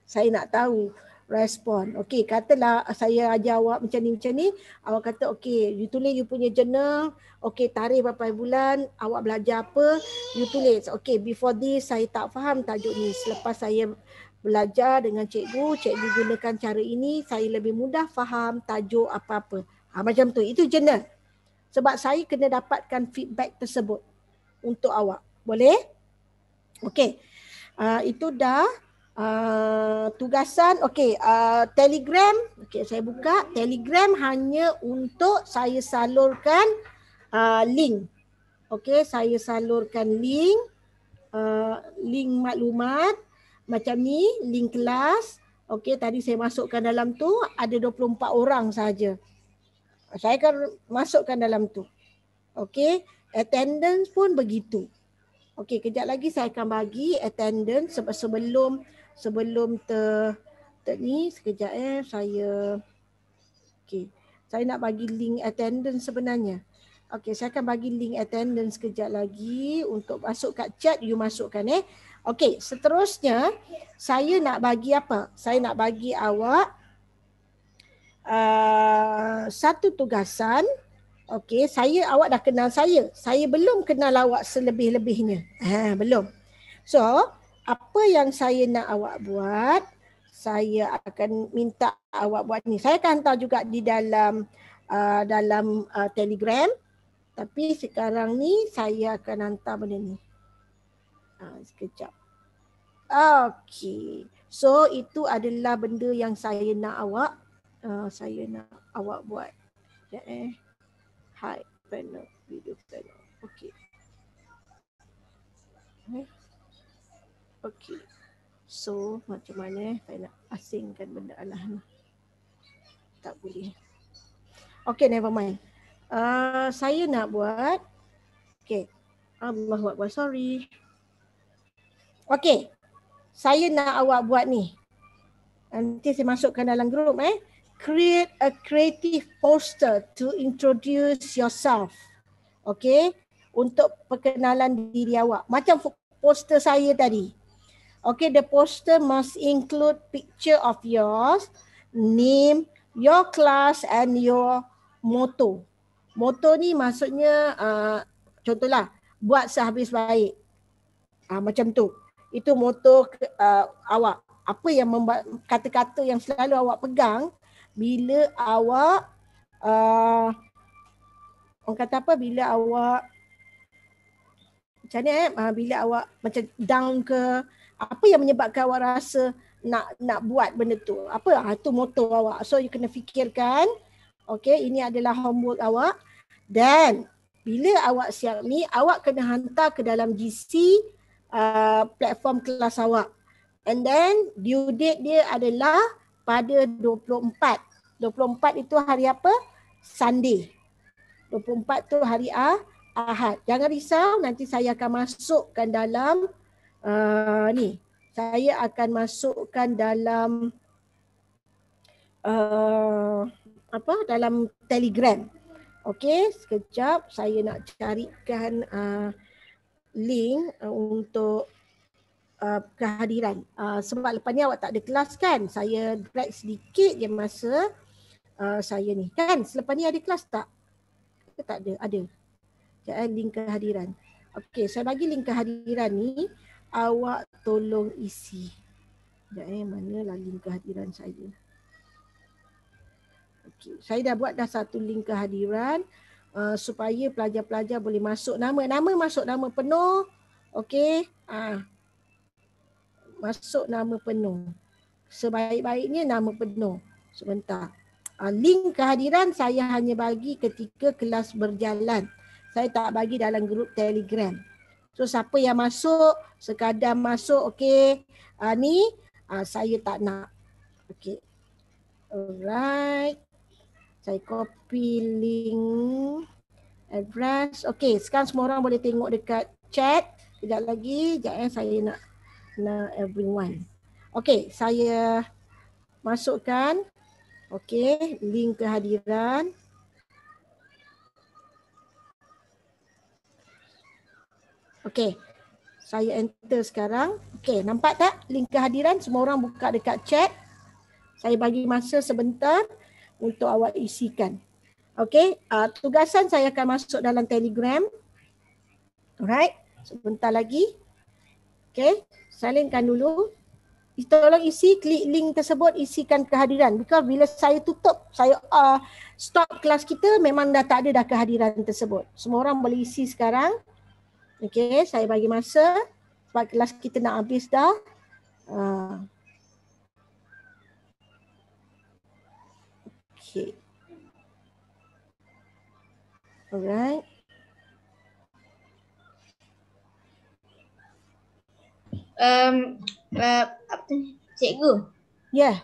saya nak tahu respon. Okey, katalah saya ajar awak macam ni macam ni, awak kata okey, you tulis you punya journal, okey tarikh berapa bulan, awak belajar apa, you tulis. Okey, before this saya tak faham tajuk ni. Selepas saya belajar dengan cikgu, cikgu gunakan cara ini, saya lebih mudah faham tajuk apa-apa. Ha, macam tu, itu journal. Sebab saya kena dapatkan feedback tersebut untuk awak. Boleh? Okey. Uh, itu dah Uh, tugasan okey uh, telegram okey saya buka telegram hanya untuk saya salurkan uh, link okey saya salurkan link uh, link maklumat macam ni link kelas okey tadi saya masukkan dalam tu ada 24 orang saja saya akan masukkan dalam tu okey attendance pun begitu okey kejap lagi saya akan bagi attendance sebab sebelum sebelum ter, ter ni sekejap eh saya okey saya nak bagi link attendance sebenarnya okey saya akan bagi link attendance sekejap lagi untuk masuk kat chat you masukkan eh okey seterusnya saya nak bagi apa saya nak bagi awak uh, satu tugasan Okey, saya awak dah kenal saya. Saya belum kenal awak selebih-lebihnya. Ha, belum. So, apa yang saya nak awak buat, saya akan minta awak buat ni. Saya akan hantar juga di dalam uh, dalam uh, Telegram. Tapi sekarang ni saya akan hantar benda ni. Uh, sekejap. Okay. So itu adalah benda yang saya nak awak uh, saya nak awak buat. Sekejap ya, eh. Hide panel, video panel. Okay. Okay. Eh? Okey. So macam mana eh? Saya nak asingkan benda Allah ni. Tak boleh. Okey never mind. Uh, saya nak buat. Okey. buat buat sorry. Okey. Saya nak awak buat ni. Nanti saya masukkan dalam grup eh. Create a creative poster to introduce yourself. Okay. Untuk perkenalan diri awak. Macam poster saya tadi. Okay, the poster must include picture of yours, name, your class and your motto. Motto ni maksudnya uh, contohlah buat sehabis baik. Uh, macam tu. Itu motto uh, awak. Apa yang kata-kata yang selalu awak pegang bila awak uh, orang kata apa bila awak macam ni eh ah, bila awak macam down ke apa yang menyebabkan awak rasa nak nak buat benda tu apa ha, tu motor awak so you kena fikirkan okay ini adalah homework awak dan bila awak siap ni awak kena hantar ke dalam GC uh, platform kelas awak and then due date dia adalah pada 24 24 itu hari apa Sunday 24 tu hari A, ah, Ahad jangan risau nanti saya akan masukkan dalam uh, ni saya akan masukkan dalam uh, apa dalam telegram Okey, sekejap saya nak carikan uh, link untuk uh, kehadiran. Uh, sebab lepas ni awak tak ada kelas kan? Saya drag sedikit je masa uh, saya ni. Kan? Selepas ni ada kelas tak? Kita tak ada, ada. Sekejap eh, link kehadiran. Okey, saya bagi link kehadiran ni awak tolong isi. Sekejap eh, mana lah link kehadiran saya. Okay. Saya dah buat dah satu link kehadiran uh, supaya pelajar-pelajar boleh masuk nama. Nama masuk nama penuh. Okey. Uh. Masuk nama penuh. Sebaik-baiknya nama penuh. Sebentar. Uh, link kehadiran saya hanya bagi ketika kelas berjalan. Saya tak bagi dalam grup telegram. So siapa yang masuk sekadar masuk okay uh, ah, ni uh, saya tak nak. okay Alright. Saya copy link address. okay sekarang semua orang boleh tengok dekat chat. Sekejap lagi, sekejap eh saya nak nak everyone. okay saya masukkan okay link kehadiran. Okey. Saya enter sekarang. Okey, nampak tak link kehadiran? Semua orang buka dekat chat. Saya bagi masa sebentar untuk awak isikan. Okey, uh, tugasan saya akan masuk dalam Telegram. Alright, sebentar lagi. Okey, salinkan dulu. Tolong isi klik link tersebut isikan kehadiran. Because bila saya tutup, saya uh, stop kelas kita memang dah tak ada dah kehadiran tersebut. Semua orang boleh isi sekarang. Okey, saya bagi masa sebab kelas kita nak habis dah. Uh. Okey. Alright. Um, uh, apa tu? Cikgu. Ya. Yeah.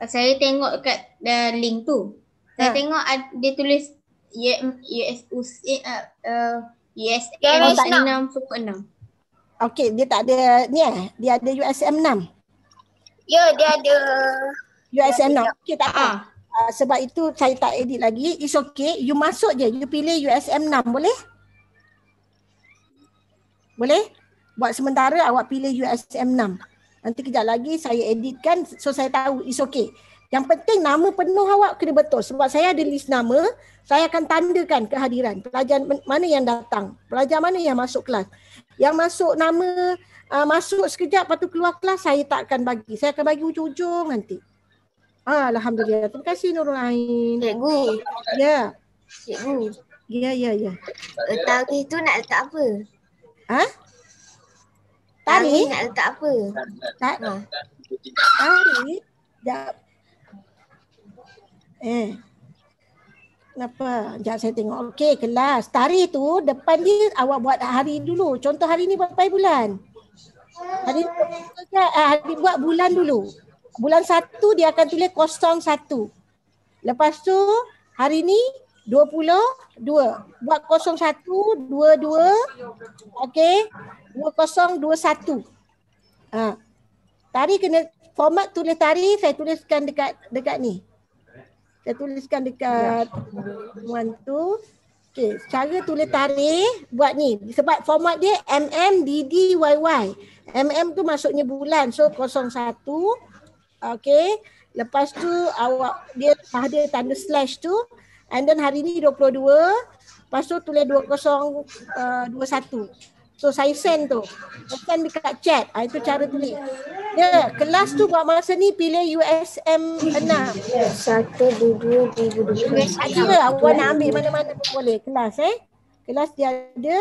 Uh, saya tengok kat uh, link tu. Saya ha. tengok ada, dia tulis USU eh, uh, uh, Yes, M6. Okay, dia tak ada ni eh? Dia ada USM6? Ya, yeah, dia ada. USM6? Okay, tak apa. Uh, sebab itu saya tak edit lagi. It's okay. You masuk je. You pilih USM6. Boleh? Boleh? Buat sementara awak pilih USM6. Nanti kejap lagi saya editkan so saya tahu. It's okay. Yang penting nama penuh awak kena betul sebab saya ada list nama, saya akan tandakan kehadiran. Pelajar mana yang datang? Pelajar mana yang masuk kelas? Yang masuk nama uh, masuk sekejap lepas tu keluar kelas saya tak akan bagi. Saya akan bagi hujung-hujung nanti. Ah, alhamdulillah. Terima kasih Nurul Ain. Cikgu. Ya. Cikgu. Ya, ya, ya. Tadi itu nak letak apa? Ha? Tadi? Tari nak letak apa? Tak. Ha. Tari? Sekejap. Eh. Kenapa? Sekejap saya tengok. Okey, kelas. Tarikh tu depan dia awak buat hari dulu. Contoh hari ni berapa bulan? Hari, ah, hari buat bulan dulu. Bulan satu dia akan tulis kosong satu. Lepas tu hari ni dua puluh dua. Buat kosong satu, dua dua. Okey. Dua kosong dua satu. Ha. Ah. Tarikh kena format tulis tarikh saya tuliskan dekat dekat ni. Saya tuliskan dekat muan ya. tu. Okey, cara tulis tarikh buat ni sebab format dia mm dd yy. MM tu maksudnya bulan. So 01 okey. Lepas tu awak dia ada tanda slash tu and then hari ni 22 lepas tu tulis 20 uh, So saya send tu. Saya send dekat chat. Ha, itu cara tulis. Ya, yeah, kelas tu buat masa ni pilih USM 6. Satu, dua, dua, tiga, dua, tiga. awak nak ambil mana-mana pun boleh. Kelas eh. Kelas dia ada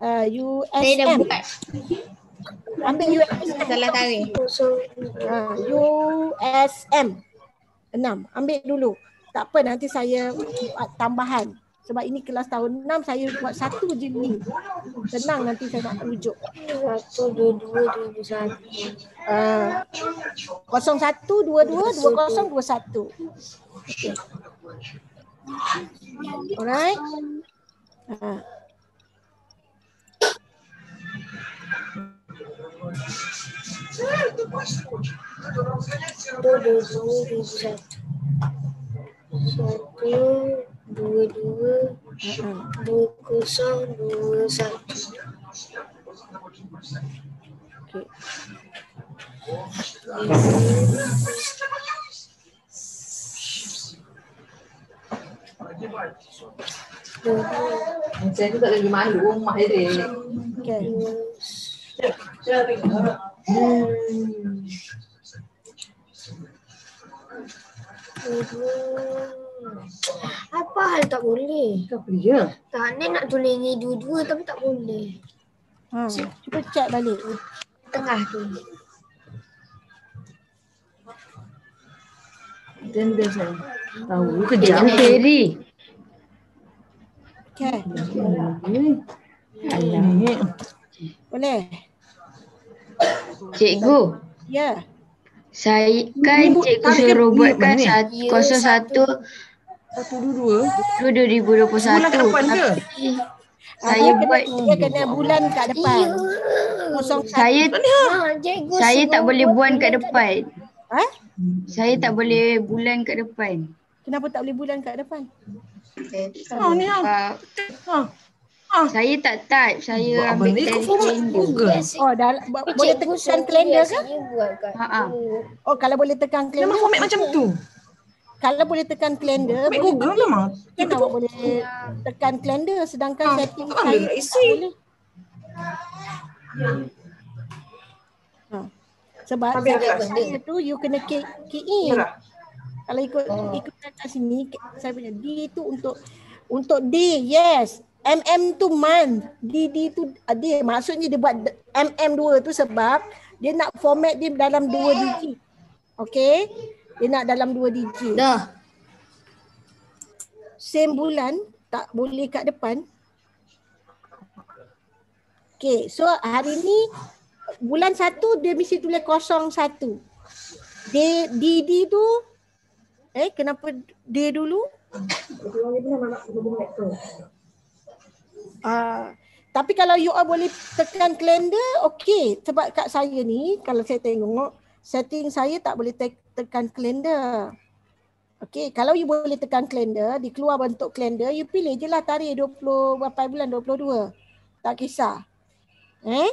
uh, ah, USM. Saya dah buka. Ambil USM. Salah tarik. So, uh, ah, USM 6. Ambil dulu. Tak apa nanti saya buat tambahan. Sebab ini kelas tahun 6 saya buat satu je ni. Tenang nanti saya nak rujuk. 1 2 2 2 1. Ah. 0 1 2 2 2 0 Alright. Ah. Satu, dua, dua, dua, Satu, dua dua dua kosong dua satu. Macam tu tak lagi malu rumah dia. Okay. Hmm. Apa hal tak boleh? Tak boleh ya? Tak, ni nak tulis ni dua-dua tapi tak boleh. Hmm. Cuba cek balik. Tengah tu. Then dia saya tahu kejam peri. Okay. okay. Boleh. Cikgu. Ya. Yeah. Saya kan cikgu suruh buatkan satu kosong satu 2021. dua dua ke dua ke? Saya kena, buat kena bulan kat depan. Kosong saya ha, saya tak boleh buan kat depan. Ha? Saya tak boleh bulan kat depan. Kenapa tak boleh bulan kat depan? Eh, ha ni ha. ha, ha. Saya tak type, saya ambil ni, calendar. Google. Oh, dah lah. boleh tekan calendar ke? Ha ah. Oh, kalau boleh tekan calendar. Memang format macam tu kalau boleh tekan calendar Make boleh Google lah mas kan awak boleh tekan calendar sedangkan ha, setting saya tak boleh ha. sebab Habis saya tu you kena key, key in Berat. kalau ikut oh. ikut kat sini saya punya D tu untuk untuk D yes MM tu man DD tu ada ah, maksudnya dia buat MM2 tu sebab dia nak format dia dalam dua digit. Okay. Dia nak dalam dua digit. Dah. Same bulan, tak boleh kat depan. Okay, so hari ni bulan satu dia mesti tulis kosong satu. D, tu, eh kenapa D dulu? Uh, tapi kalau you all boleh tekan calendar, okay. Sebab kat saya ni, kalau saya tengok, setting saya tak boleh tek, tekan kalender, Okay, kalau you boleh tekan kalender, dia keluar bentuk calendar, you pilih je lah tarikh 28 bulan 22. Tak kisah. Eh?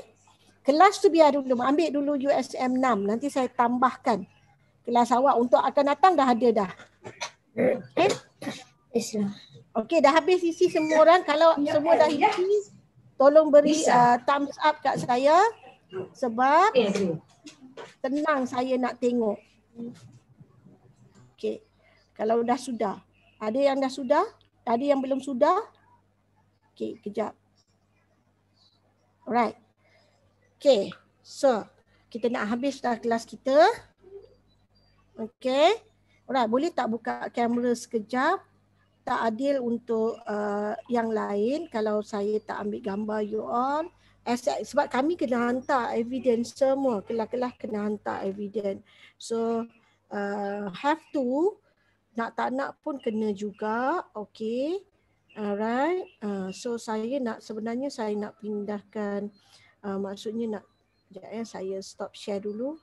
Kelas tu biar dulu. Ambil dulu USM 6. Nanti saya tambahkan. Kelas awak untuk akan datang dah ada dah. Eh? eh okay, dah habis isi semua orang. Kalau semua dah isi, tolong beri uh, thumbs up kat saya. Sebab eh, tenang saya nak tengok. Okey. Kalau dah sudah. Ada yang dah sudah? Ada yang belum sudah? Okey, kejap. Alright. Okey. So, kita nak habis dah kelas kita. Okey. Alright, boleh tak buka kamera sekejap? Tak adil untuk uh, yang lain kalau saya tak ambil gambar you all. As, sebab kami kena hantar evidence semua kelah-kelah kena hantar evidence so uh, have to nak tak nak pun kena juga okay alright uh, so saya nak sebenarnya saya nak pindahkan uh, maksudnya nak jap ya eh, saya stop share dulu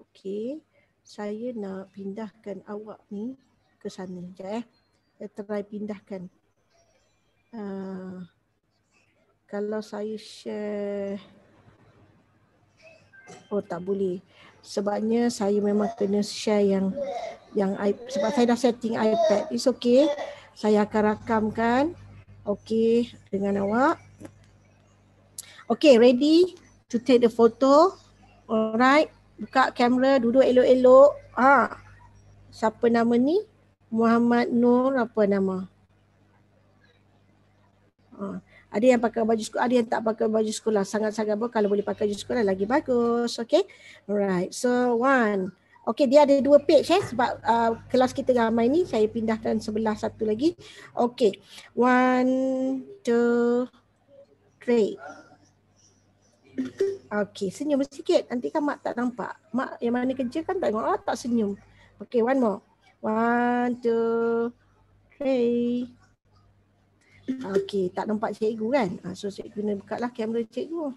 okay saya nak pindahkan awak ni ke sana jap ya eh. saya try pindahkan uh, kalau saya share oh tak boleh sebabnya saya memang kena share yang yang I, sebab saya dah setting iPad it's okay saya akan rakamkan okay dengan awak okay ready to take the photo alright buka kamera duduk elok-elok ha siapa nama ni Muhammad Nur apa nama ha. Ada yang pakai baju sekolah, ada yang tak pakai baju sekolah. Sangat-sangat pun kalau boleh pakai baju sekolah lagi bagus. Okay. Alright. So one. Okay, dia ada dua page eh sebab uh, kelas kita ramai ni. Saya pindahkan sebelah satu lagi. Okay. One, two, three. Okay, senyum sikit. Nanti kan Mak tak nampak. Mak yang mana kerja kan tak tengok. Oh, tak senyum. Okay, one more. One, two, three. Okey, tak nampak cikgu kan? Ah, so cikgu kena buka lah kamera cikgu.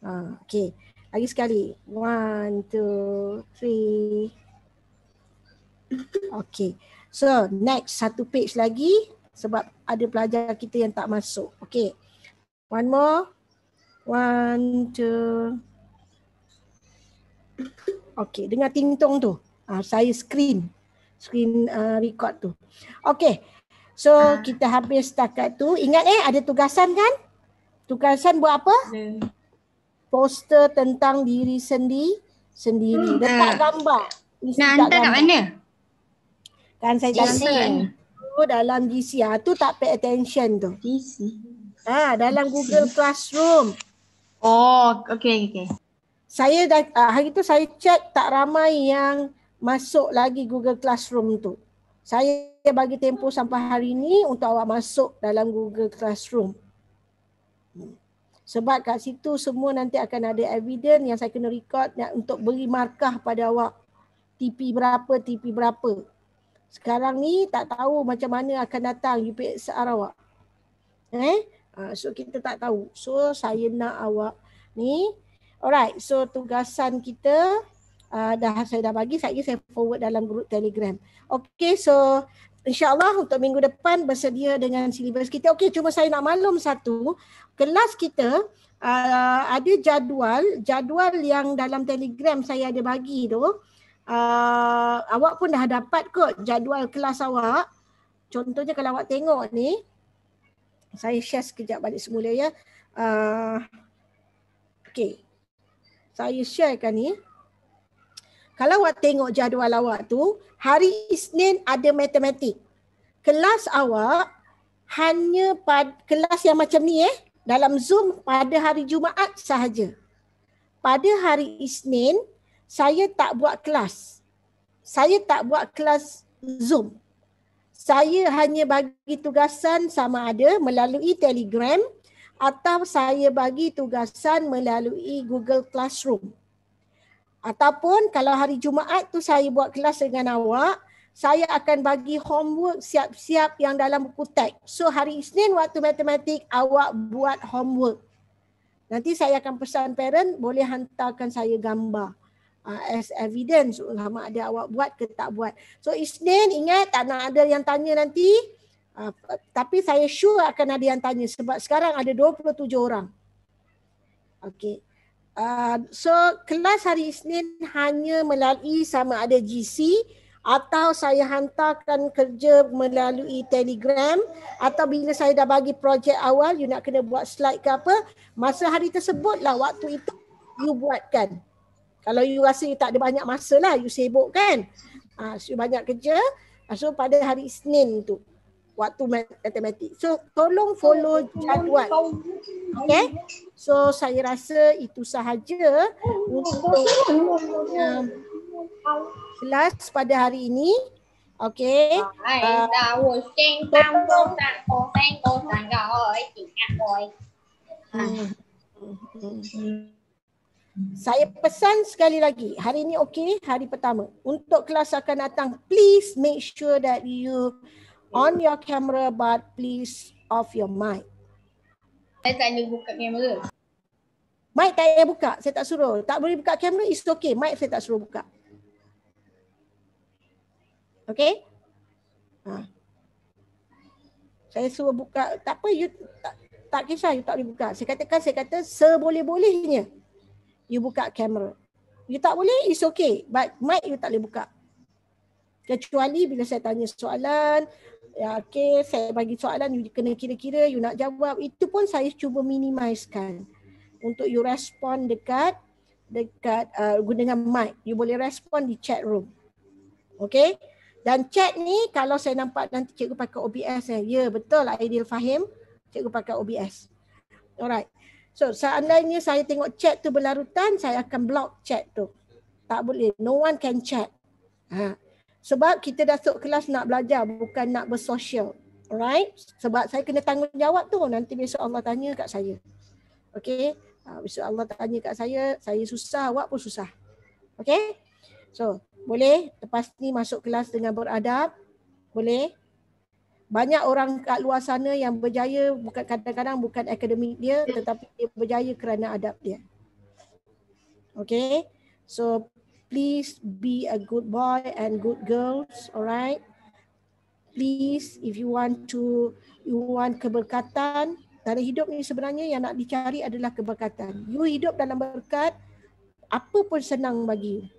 Ah, okey, lagi sekali. One, two, three. Okey, so next satu page lagi sebab ada pelajar kita yang tak masuk. Okey, one more. One, two. Okey, dengar ting tu. Ah, saya screen. Screen record tu. Okey. So ha. kita habis setakat tu. Ingat eh ada tugasan kan? Tugasan buat apa? Ada. Poster tentang diri sendiri sendiri. Hmm. Letak ah. gambar. Mesti Nak hantar kat mana? Kan saya kasih. Tu dalam DC. Ha, ah, tu tak pay attention tu. DC. Ha, dalam DC. Google Classroom. Oh, okay, okay. Saya dah, hari tu saya chat tak ramai yang masuk lagi Google Classroom tu saya bagi tempoh sampai hari ini untuk awak masuk dalam Google Classroom. Hmm. Sebab kat situ semua nanti akan ada evidence yang saya kena record untuk beri markah pada awak TP berapa, TP berapa. Sekarang ni tak tahu macam mana akan datang UPSR awak. Eh? Ha, so kita tak tahu. So saya nak awak ni. Alright, so tugasan kita uh, dah saya dah bagi saya saya forward dalam grup Telegram. Okay so insyaallah untuk minggu depan bersedia dengan silibus kita. Okay cuma saya nak maklum satu kelas kita uh, ada jadual jadual yang dalam Telegram saya ada bagi tu. Uh, awak pun dah dapat kot jadual kelas awak. Contohnya kalau awak tengok ni saya share sekejap balik semula ya. Uh, okay. Saya sharekan ni. Kalau awak tengok jadual awak tu, hari Isnin ada matematik. Kelas awak hanya pada kelas yang macam ni eh, dalam Zoom pada hari Jumaat sahaja. Pada hari Isnin, saya tak buat kelas. Saya tak buat kelas Zoom. Saya hanya bagi tugasan sama ada melalui Telegram atau saya bagi tugasan melalui Google Classroom. Ataupun kalau hari Jumaat tu saya buat kelas dengan awak, saya akan bagi homework siap-siap yang dalam buku teks. So hari Isnin waktu matematik awak buat homework. Nanti saya akan pesan parent boleh hantarkan saya gambar ah, as evidence ulama ada awak buat ke tak buat. So Isnin ingat tak nak ada yang tanya nanti. Ah, tapi saya sure akan ada yang tanya sebab sekarang ada 27 orang. Okay. Ah, so kelas hari Isnin hanya melalui sama ada GC atau saya hantarkan kerja melalui telegram atau bila saya dah bagi projek awal you nak kena buat slide ke apa masa hari tersebut lah waktu itu you buatkan kalau you rasa you tak ada banyak masa lah you sibuk kan uh, ah, so you banyak kerja uh, so pada hari Isnin tu waktu matematik. So tolong follow jadual. Okay. So saya rasa itu sahaja untuk um, kelas pada hari ini. Okay. Saya pesan sekali lagi, hari ini okey, hari pertama. Untuk kelas akan datang, please make sure that you on your camera but please off your mic. Saya tanya buka kamera. Mic tak payah buka, saya tak suruh. Tak boleh buka kamera, it's okay. Mic saya tak suruh buka. Okay? Ha. Saya suruh buka, tak apa, you tak, tak kisah, you tak boleh buka. Saya katakan, saya kata seboleh-bolehnya you buka kamera. You tak boleh, it's okay. But mic you tak boleh buka. Kecuali bila saya tanya soalan, Ya okay saya bagi soalan you kena kira-kira you nak jawab itu pun saya cuba minimiskan untuk you respond dekat dekat uh, dengan mic you boleh respond di chat room okay dan chat ni kalau saya nampak nanti cikgu pakai OBS eh. Ya betul Aidil Fahim cikgu pakai OBS. Alright. So seandainya saya tengok chat tu berlarutan saya akan block chat tu. Tak boleh. No one can chat. Ha. Sebab kita dah masuk kelas nak belajar bukan nak bersosial. Alright? Sebab saya kena tanggungjawab tu nanti besok Allah tanya kat saya. Okay? Ha, besok Allah tanya kat saya, saya susah, awak pun susah. Okay? So, boleh lepas ni masuk kelas dengan beradab? Boleh? Banyak orang kat luar sana yang berjaya bukan kadang-kadang bukan akademik dia tetapi dia berjaya kerana adab dia. Okay? So please be a good boy and good girls all right please if you want to you want keberkatan dalam hidup ni sebenarnya yang nak dicari adalah keberkatan you hidup dalam berkat apa pun senang bagi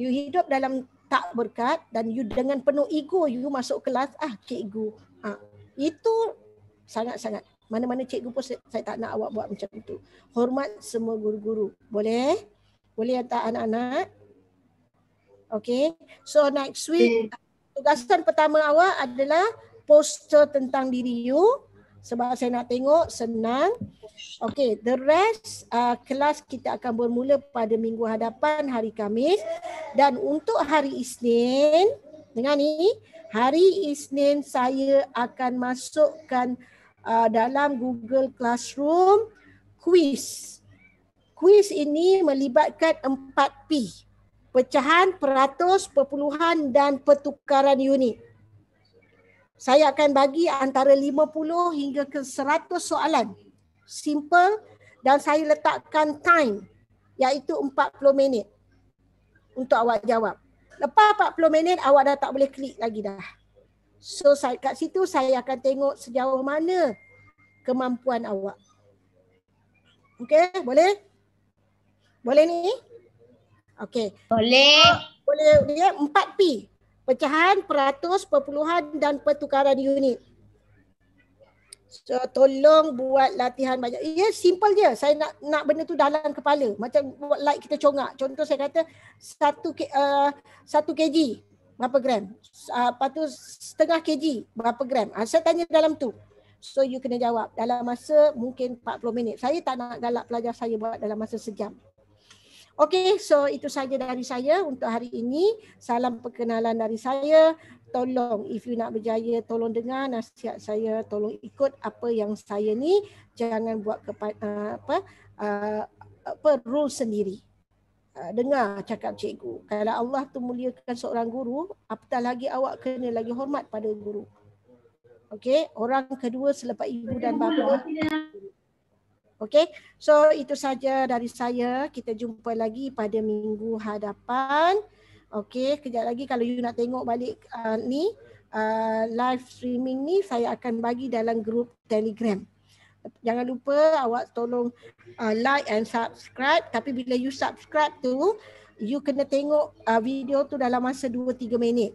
you you hidup dalam tak berkat dan you dengan penuh ego you masuk kelas ah cikgu ah itu sangat-sangat mana-mana cikgu pun saya, saya tak nak awak buat macam tu hormat semua guru-guru boleh boleh tak anak-anak. Okay. So next week, tugasan pertama awak adalah poster tentang diri you. Sebab saya nak tengok, senang. Okay, the rest uh, kelas kita akan bermula pada minggu hadapan hari Kamis. Dan untuk hari Isnin, dengan ni, hari Isnin saya akan masukkan uh, dalam Google Classroom quiz kuis ini melibatkan 4P. Pecahan, peratus, perpuluhan dan pertukaran unit. Saya akan bagi antara 50 hingga ke 100 soalan. Simple dan saya letakkan time iaitu 40 minit untuk awak jawab. Lepas 40 minit awak dah tak boleh klik lagi dah. So saya kat situ saya akan tengok sejauh mana kemampuan awak. Okey, boleh? Boleh ni? Okey. Boleh. So, ah, boleh dia okay? 4P. Pecahan, peratus, perpuluhan dan pertukaran unit. So tolong buat latihan banyak. Ya yeah, simple je. Saya nak nak benda tu dalam kepala. Macam buat like kita congak. Contoh saya kata 1 uh, 1 kg berapa gram? Uh, lepas tu setengah kg berapa gram? Uh, saya tanya dalam tu. So you kena jawab dalam masa mungkin 40 minit. Saya tak nak galak pelajar saya buat dalam masa sejam. Okey, so itu saja dari saya untuk hari ini. Salam perkenalan dari saya. Tolong if you nak berjaya tolong dengar nasihat saya, tolong ikut apa yang saya ni jangan buat kepa- uh, apa uh, apa rule sendiri. Uh, dengar cakap cikgu. Kalau Allah tu muliakan seorang guru, apatah lagi awak kena lagi hormat pada guru. Okey, orang kedua selepas ibu dan bapa. Okay, so itu saja dari saya. Kita jumpa lagi pada minggu hadapan. Okay, kejap lagi kalau you nak tengok balik uh, ni uh, live streaming ni saya akan bagi dalam grup telegram. Jangan lupa awak tolong uh, like and subscribe. Tapi bila you subscribe tu, you kena tengok uh, video tu dalam masa 2-3 minit.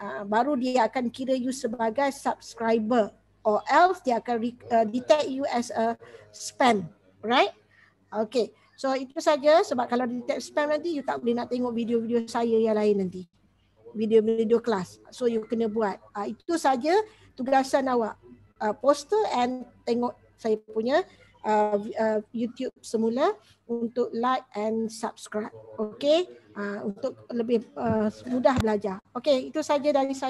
Uh, baru dia akan kira you sebagai subscriber or else they akan re- uh, detect you as a spam, right? Okay, so itu saja sebab kalau detect spam nanti you tak boleh nak tengok video-video saya yang lain nanti. Video-video kelas. So you kena buat. Uh, itu saja tugasan awak. Uh, poster and tengok saya punya uh, uh, YouTube semula untuk like and subscribe. Okay, uh, untuk lebih uh, mudah belajar. Okay, itu saja dari saya.